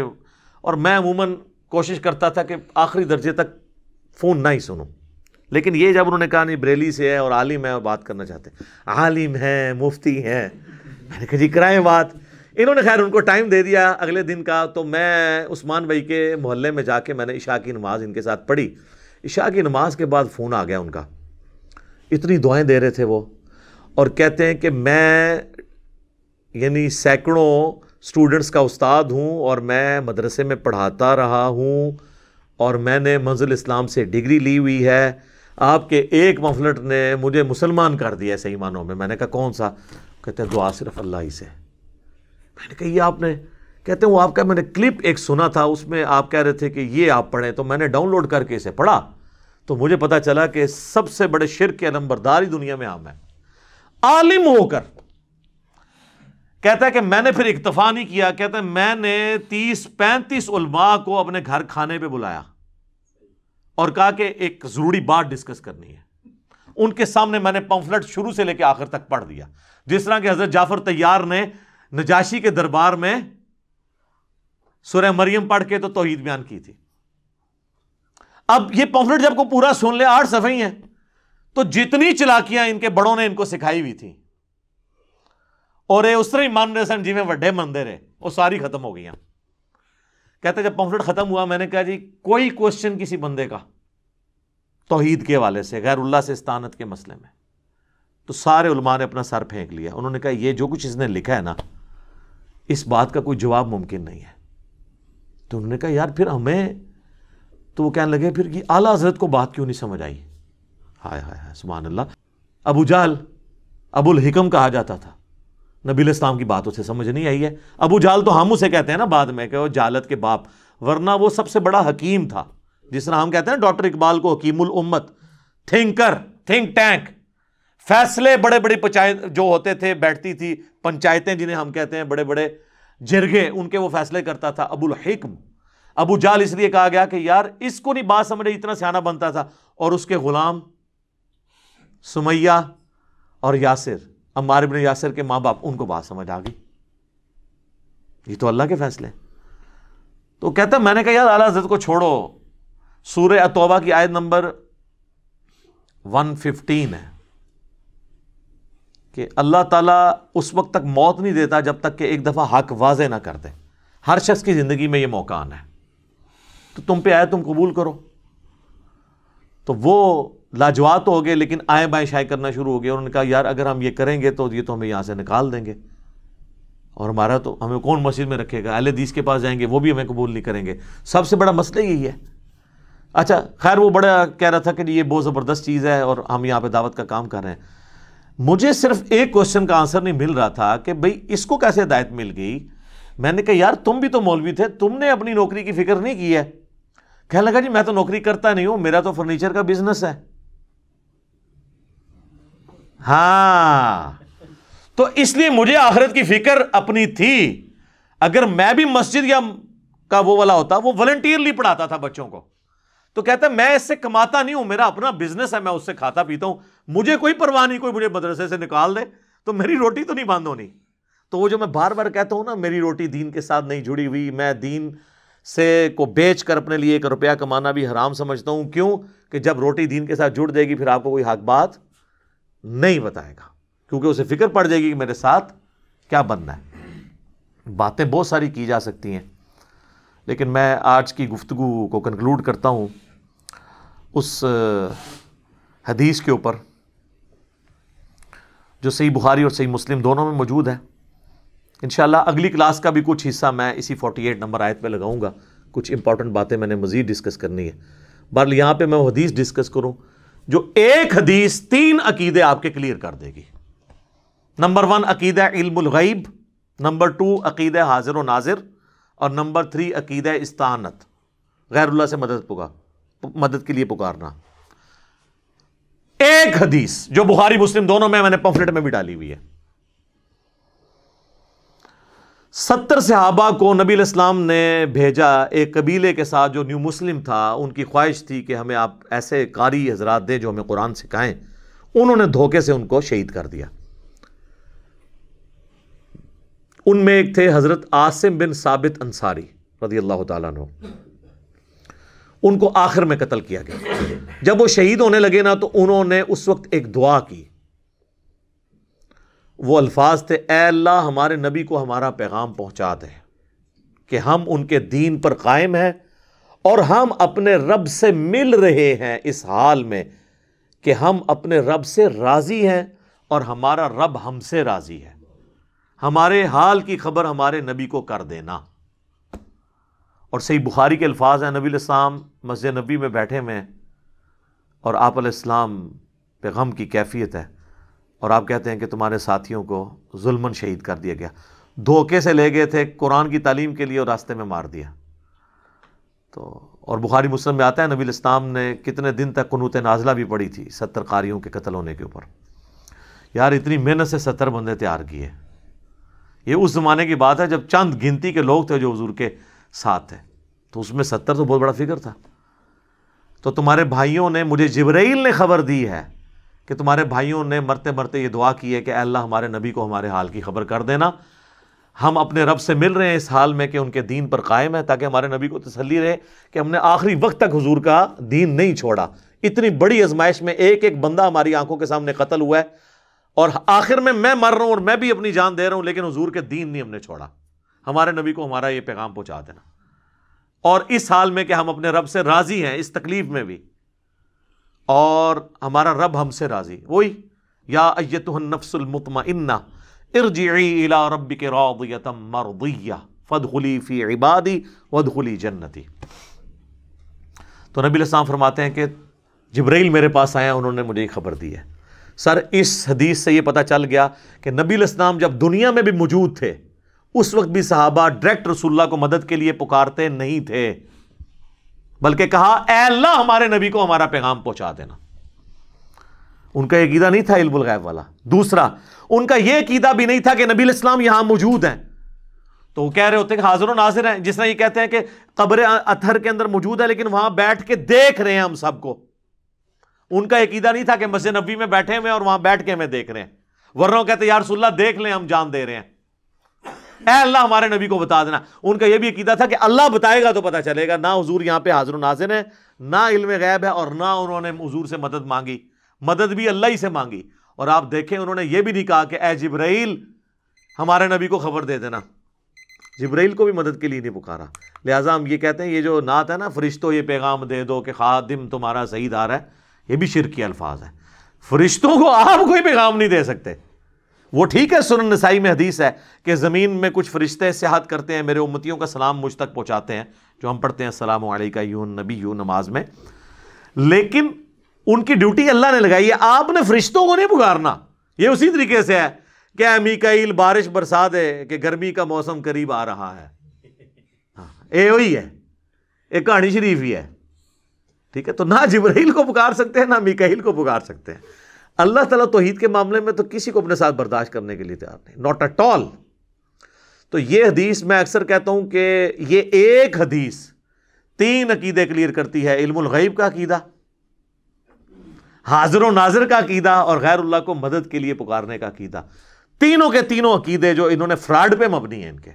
और मैं अमूमन कोशिश करता था कि आखिरी दर्जे तक फ़ोन ना ही सुनो लेकिन ये जब उन्होंने कहा नहीं बरेली से है और आलिम है और बात करना चाहते हैं आलिम है मुफ्ती हैं मैंने कहा जी कराए बात इन्होंने खैर उनको टाइम दे दिया अगले दिन का तो मैं उस्मान भाई के मोहल्ले में जाके मैंने इशा की नमाज़ इनके साथ पढ़ी इशा की नमाज़ के बाद फ़ोन आ गया उनका इतनी दुआएं दे रहे थे वो और कहते हैं कि मैं यानी सैकड़ों स्टूडेंट्स का उस्ताद हूँ और मैं मदरसे में पढ़ाता रहा हूँ और मैंने मंजिल इस्लाम से डिग्री ली हुई है आपके एक मफलट ने मुझे मुसलमान कर दिया सही मानों में मैंने कहा कौन सा कहते हैं दुआ सिर्फ अल्लाह ही से मैंने कही आपने कहते हैं वो आपका मैंने क्लिप एक सुना था उसमें आप कह रहे थे कि ये आप पढ़ें तो मैंने डाउनलोड करके इसे पढ़ा तो मुझे पता चला कि सबसे बड़े शिर के नंबरदार ही दुनिया में आम है आलिम होकर कहता है कि मैंने फिर इक्तफा नहीं किया कहता मैंने तीस पैंतीस उलमा को अपने घर खाने पे बुलाया और कहा कि एक ज़रूरी बात डिस्कस करनी है उनके सामने मैंने पंफलेट शुरू से लेकर आखिर तक पढ़ दिया जिस तरह के हज़रत जाफ़र तैयार ने नजाशी के दरबार में सुरह मरियम पढ़ के तो तोहहीद बयान की थी अब ये पंफलेट जब को पूरा सुन ले आठ सफ़े हैं तो जितनी चलाकियां इनके बड़ों ने इनको सिखाई हुई थी और ਇਹ ਉਸ ਤਰ੍ਹਾਂ ਹੀ ਮੰਨ ਰਹੇ ਸਨ ਜਿਵੇਂ ਵੱਡੇ ਮੰਨਦੇ ਰਹੇ ਉਹ ਸਾਰੀ ਖਤਮ ਹੋ कहते जब पंफलेट ख़त्म हुआ मैंने कहा जी कोई क्वेश्चन किसी बंदे का तोहीद के हवाले से गैरुल्ला से इस्तानत के मसले में तो सारे उलमा ने अपना सर फेंक लिया उन्होंने कहा ये जो कुछ इसने लिखा है ना इस बात का कोई जवाब मुमकिन नहीं है तो उन्होंने कहा यार फिर हमें तो वो कहने लगे फिर कि आला हजरत को बात क्यों नहीं समझ आई हाय हाय हाय सुबह अल्लाह अबू जाल अबुल हिकम कहा जाता था नबील इस्लाम की बात उसे समझ नहीं आई है अबू जाल तो हम उसे कहते हैं ना बाद में कहो जालत के बाप वरना वो सबसे बड़ा हकीम था जिस तरह हम कहते हैं डॉक्टर इकबाल को हकीमुल उम्मत थिंकर थिंक टैंक फैसले बड़े बड़े पंचायत जो होते थे बैठती थी पंचायतें जिन्हें हम कहते हैं बड़े बड़े जिरगे उनके वो फैसले करता था अबुल हिकम अबू जाल इसलिए कहा गया कि यार इसको नहीं बात समझ इतना सियाना बनता था और उसके गुलाम सुमैया और यासिर अम्मार इबन यासर के माँ बाप उनको बात समझ आ गई ये तो अल्लाह के फैसले हैं तो कहता मैंने कहा यार आला हजरत को छोड़ो सूर्य अतोबा की आयत नंबर 115 है कि अल्लाह ताला उस वक्त तक मौत नहीं देता जब तक कि एक दफ़ा हक वाजे ना कर दे हर शख्स की ज़िंदगी में ये मौका आना है तो तुम पे आया तुम कबूल करो तो वो लाजवाब तो हो गए लेकिन आए बाएँ शाये करना शुरू हो गया उन्होंने कहा यार अगर हम ये करेंगे तो ये तो हमें यहाँ से निकाल देंगे और हमारा तो हमें कौन मस्जिद में रखेगा अहल दीस के पास जाएंगे वो भी हमें कबूल नहीं करेंगे सबसे बड़ा मसला यही है अच्छा खैर वो बड़ा कह रहा था कि ये बहुत ज़बरदस्त चीज़ है और हम यहाँ पर दावत का काम कर रहे हैं मुझे सिर्फ एक क्वेश्चन का आंसर नहीं मिल रहा था कि भाई इसको कैसे हदायत मिल गई मैंने कहा यार तुम भी तो मौलवी थे तुमने अपनी नौकरी की फिक्र नहीं की है कहने लगा जी मैं तो नौकरी करता नहीं हूँ मेरा तो फर्नीचर का बिजनेस है हाँ तो इसलिए मुझे आखिरत की फिक्र अपनी थी अगर मैं भी मस्जिद या का वो वाला होता वो वॉलंटियरली पढ़ाता था बच्चों को तो कहते हैं मैं इससे कमाता नहीं हूं मेरा अपना बिजनेस है मैं उससे खाता पीता हूं मुझे कोई परवाह नहीं कोई मुझे मदरसे से निकाल दे तो मेरी रोटी तो नहीं बंद होनी तो वो जो मैं बार बार कहता हूँ ना मेरी रोटी दीन के साथ नहीं जुड़ी हुई मैं दीन से को बेच कर अपने लिए एक रुपया कमाना भी हराम समझता हूँ क्यों कि जब रोटी दीन के साथ जुड़ देगी फिर आपको कोई हक बात नहीं बताएगा क्योंकि उसे फिक्र पड़ जाएगी कि मेरे साथ क्या बनना है बातें बहुत सारी की जा सकती हैं लेकिन मैं आज की गुफ्तु को कंक्लूड करता हूँ उस हदीस के ऊपर जो सही बुखारी और सही मुस्लिम दोनों में मौजूद है इन अगली क्लास का भी कुछ हिस्सा मैं इसी 48 नंबर आयत पे लगाऊंगा कुछ इंपॉर्टेंट बातें मैंने मज़ीद डिस्कस करनी है बहरल यहाँ पे मैं वो हदीस डिस्कस करूँ जो एक हदीस तीन अकीदे आपके क्लियर कर देगी नंबर वन अकीदा इल्मगैब नंबर टू अकीद हाजिर व नाजिर और नंबर थ्री अकीद इस्तानत गैरुल्ला से मदद पुकार मदद के लिए पुकारना एक हदीस जो बुखारी मुस्लिम दोनों में मैंने पंफलेट में भी डाली हुई है सत्तर सहाबा को नबी इस्लाम ने भेजा एक कबीले के साथ जो न्यू मुस्लिम था उनकी ख्वाहिश थी कि हमें आप ऐसे कारी हजरात दें जो हमें कुरान सिखाएं उन्होंने धोखे से उनको शहीद कर दिया उनमें एक थे हज़रत आसिम बिन साबित अंसारी रदी अल्लाह तु उनको आखिर में कत्ल किया गया जब वो शहीद होने लगे ना तो उन्होंने उस वक्त एक दुआ की वो अल्फाज थे ए अल्लाह हमारे नबी को हमारा पैगाम पहुँचा दें कि हम उनके दीन पर कायम हैं और हम अपने रब से मिल रहे हैं इस हाल में कि हम अपने रब से राज़ी हैं और हमारा रब हमसे राज़ी है हमारे हाल की खबर हमारे नबी को कर देना और सही बुखारी के अल्फाज हैं नबी इस्लाम मस्जिद नबी में बैठे हुए हैं और आप पैग़म की कैफियत है और आप कहते हैं कि तुम्हारे साथियों को जुल्मन शहीद कर दिया गया धोखे से ले गए थे कुरान की तालीम के लिए और रास्ते में मार दिया तो और बुखारी मुस्लिम में आता है नबी इस्लाम ने कितने दिन तक कनूत नाजला भी पड़ी थी सत्तर कारियों के कत्ल होने के ऊपर यार इतनी मेहनत से सत्तर बंदे तैयार किए ये उस ज़माने की बात है जब चंद गिनती के लोग थे जो हजूर के साथ थे तो उसमें सत्तर तो बहुत बड़ा फिक्र था तो तुम्हारे भाइयों ने मुझे जबरील ने खबर दी है कि तुम्हारे भाइयों ने मरते मरते ये दुआ की है कि अल्लाह हमारे नबी को हमारे हाल की खबर कर देना हम अपने रब से मिल रहे हैं इस हाल में कि उनके दीन पर कायम है ताकि हमारे नबी को तसली रहे कि हमने आखिरी वक्त तक हुजूर का दीन नहीं छोड़ा इतनी बड़ी आजमाइश में एक एक बंदा हमारी आंखों के सामने कत्ल हुआ है और आखिर में मैं मर रहा हूँ और मैं भी अपनी जान दे रहा हूँ लेकिन हजूर के दीन नहीं हमने छोड़ा हमारे नबी को हमारा ये पैगाम पहुँचा देना और इस हाल में कि हम अपने रब से राज़ी हैं इस तकलीफ़ में भी और हमारा रब हमसे राज़ी वही या अयतुहनफसलमतमन्ना इरजी इला रब के रौदयतम मरदिया इबादी वदखली जन्नति तो नबी इस्लाम फरमाते हैं कि जब्राइल मेरे पास आया उन्होंने मुझे खबर दी है सर इस हदीस से ये पता चल गया कि नबी इस्लाम जब दुनिया में भी मौजूद थे उस वक्त भी साहबा डायरेक्ट रसुल्ला को मदद के लिए पुकारते नहीं थे बल्कि कहा अल्लाह हमारे नबी को हमारा पैगाम पहुंचा देना उनका यहदा नहीं था गैब वाला दूसरा उनका यह कीदा भी नहीं था कि नबी इस्लाम यहां मौजूद हैं तो वो कह रहे होते हैं कि हाजिर नाजिर हैं जिस तरह ये कहते हैं कि कब्र अथर के अंदर मौजूद है लेकिन वहां बैठ के देख रहे हैं हम सबको उनका यकीदा नहीं था कि मस्जिद नबी में बैठे हुए और वहां बैठ के हमें देख रहे हैं वर्ण कहते यार सुल्ला देख लें हम जान दे रहे हैं ए अल्लाह हमारे नबी को बता देना उनका यह भी अकीदा था कि अल्लाह बताएगा तो पता चलेगा ना हजूर यहाँ पे हाजिर नाजिर है ना इल्म गैब है और ना उन्होंने हजूर से मदद मांगी मदद भी अल्लाह ही से मांगी और आप देखें उन्होंने यह भी नहीं कहा कि ए जब्राइल हमारे नबी को खबर दे देना जब्राइल को भी मदद के लिए नहीं पुकारा लिहाजा हम ये कहते हैं ये जो नात है ना फरिश्तों ये पैगाम दे दो कि खादिम तुम्हारा सही दार है ये भी शिर के अल्फाज है फरिश्तों को आप कोई पैगाम नहीं दे सकते वो ठीक है सुन नसाई में हदीस है कि ज़मीन में कुछ फरिश्ते सियाहत करते हैं मेरे उम्मतियों का सलाम मुझ तक पहुँचाते हैं जो हम पढ़ते हैं असलम का यूँ नबी यूँ नमाज में लेकिन उनकी ड्यूटी अल्लाह ने लगाई है आपने फरिश्तों को नहीं पुकारना ये उसी तरीके से है कि अमीकाइल बारिश बरसात है कि गर्मी का मौसम करीब आ रहा है ए हाँ, वही है एक कहानी शरीफ ही है ठीक है तो ना जबरील को पुकार सकते हैं ना मिकाइल को पुकार सकते हैं अल्लाह ताला तोहीद के मामले में तो किसी को अपने साथ बर्दाश्त करने के लिए तैयार नहीं नॉट एट ऑल तो ये हदीस मैं अक्सर कहता हूँ कि ये एक हदीस तीन अकीदे क्लियर करती है इल्मीब का अकीदा हाजिर नाजिर का अकीदा और गैरुल्ला को मदद के लिए पुकारने का अकीदा तीनों के तीनों अकीदे जो इन्होंने फ्रॉड पे मबनी है इनके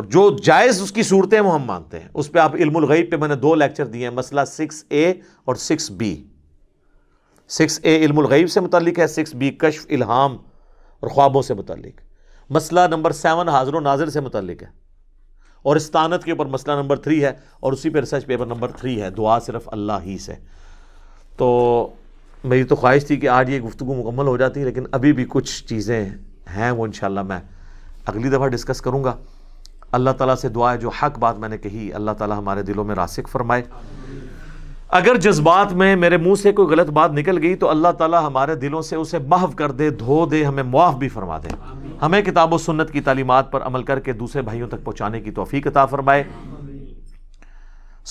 और जो जायज़ उसकी सूरतें वो हम मानते हैं उस पर आप इल्मगैब पे मैंने दो लेक्चर दिए हैं मसला सिक्स ए और सिक्स बी सिक्स ए इल्मगैब से मुतलिक है सिक्स बी कशफ इल्हाम और ख्वाबों से मुतलिक मसला नंबर सेवन हाजिर नाजिर से मुतलिक है और इस्तानत के ऊपर मसला नंबर थ्री है और उसी पर रिसर्च पेपर नंबर थ्री है दुआ सिर्फ अल्लाह ही से तो मेरी तो ख्वाहिश थी कि आज ये गुफ्तु मुकम्मल हो जाती है लेकिन अभी भी कुछ चीज़ें हैं वो इन मैं अगली दफ़ा डिस्कस करूँगा अल्लाह ताला से दुआ है जो हक बात मैंने कही अल्लाह ताली हमारे दिलों में रासिक फरमाए अगर जज्बात में मेरे मुंह से कोई गलत बात निकल गई तो अल्लाह ताला हमारे दिलों से उसे महव कर दे धो दे हमें मुआफ़ भी फरमा दे हमें किताब व सुन्नत की तालीमत पर अमल करके दूसरे भाइयों तक पहुँचाने की तोफ़ी अता फ़रमाए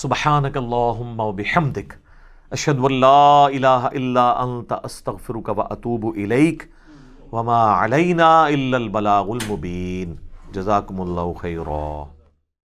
सुबहानकल्लाबिहमदिक अशदल्लास्तफ़िरुक व अतूब इलैक वमा अलैना इल्लल बलागुल मुबीन खैरा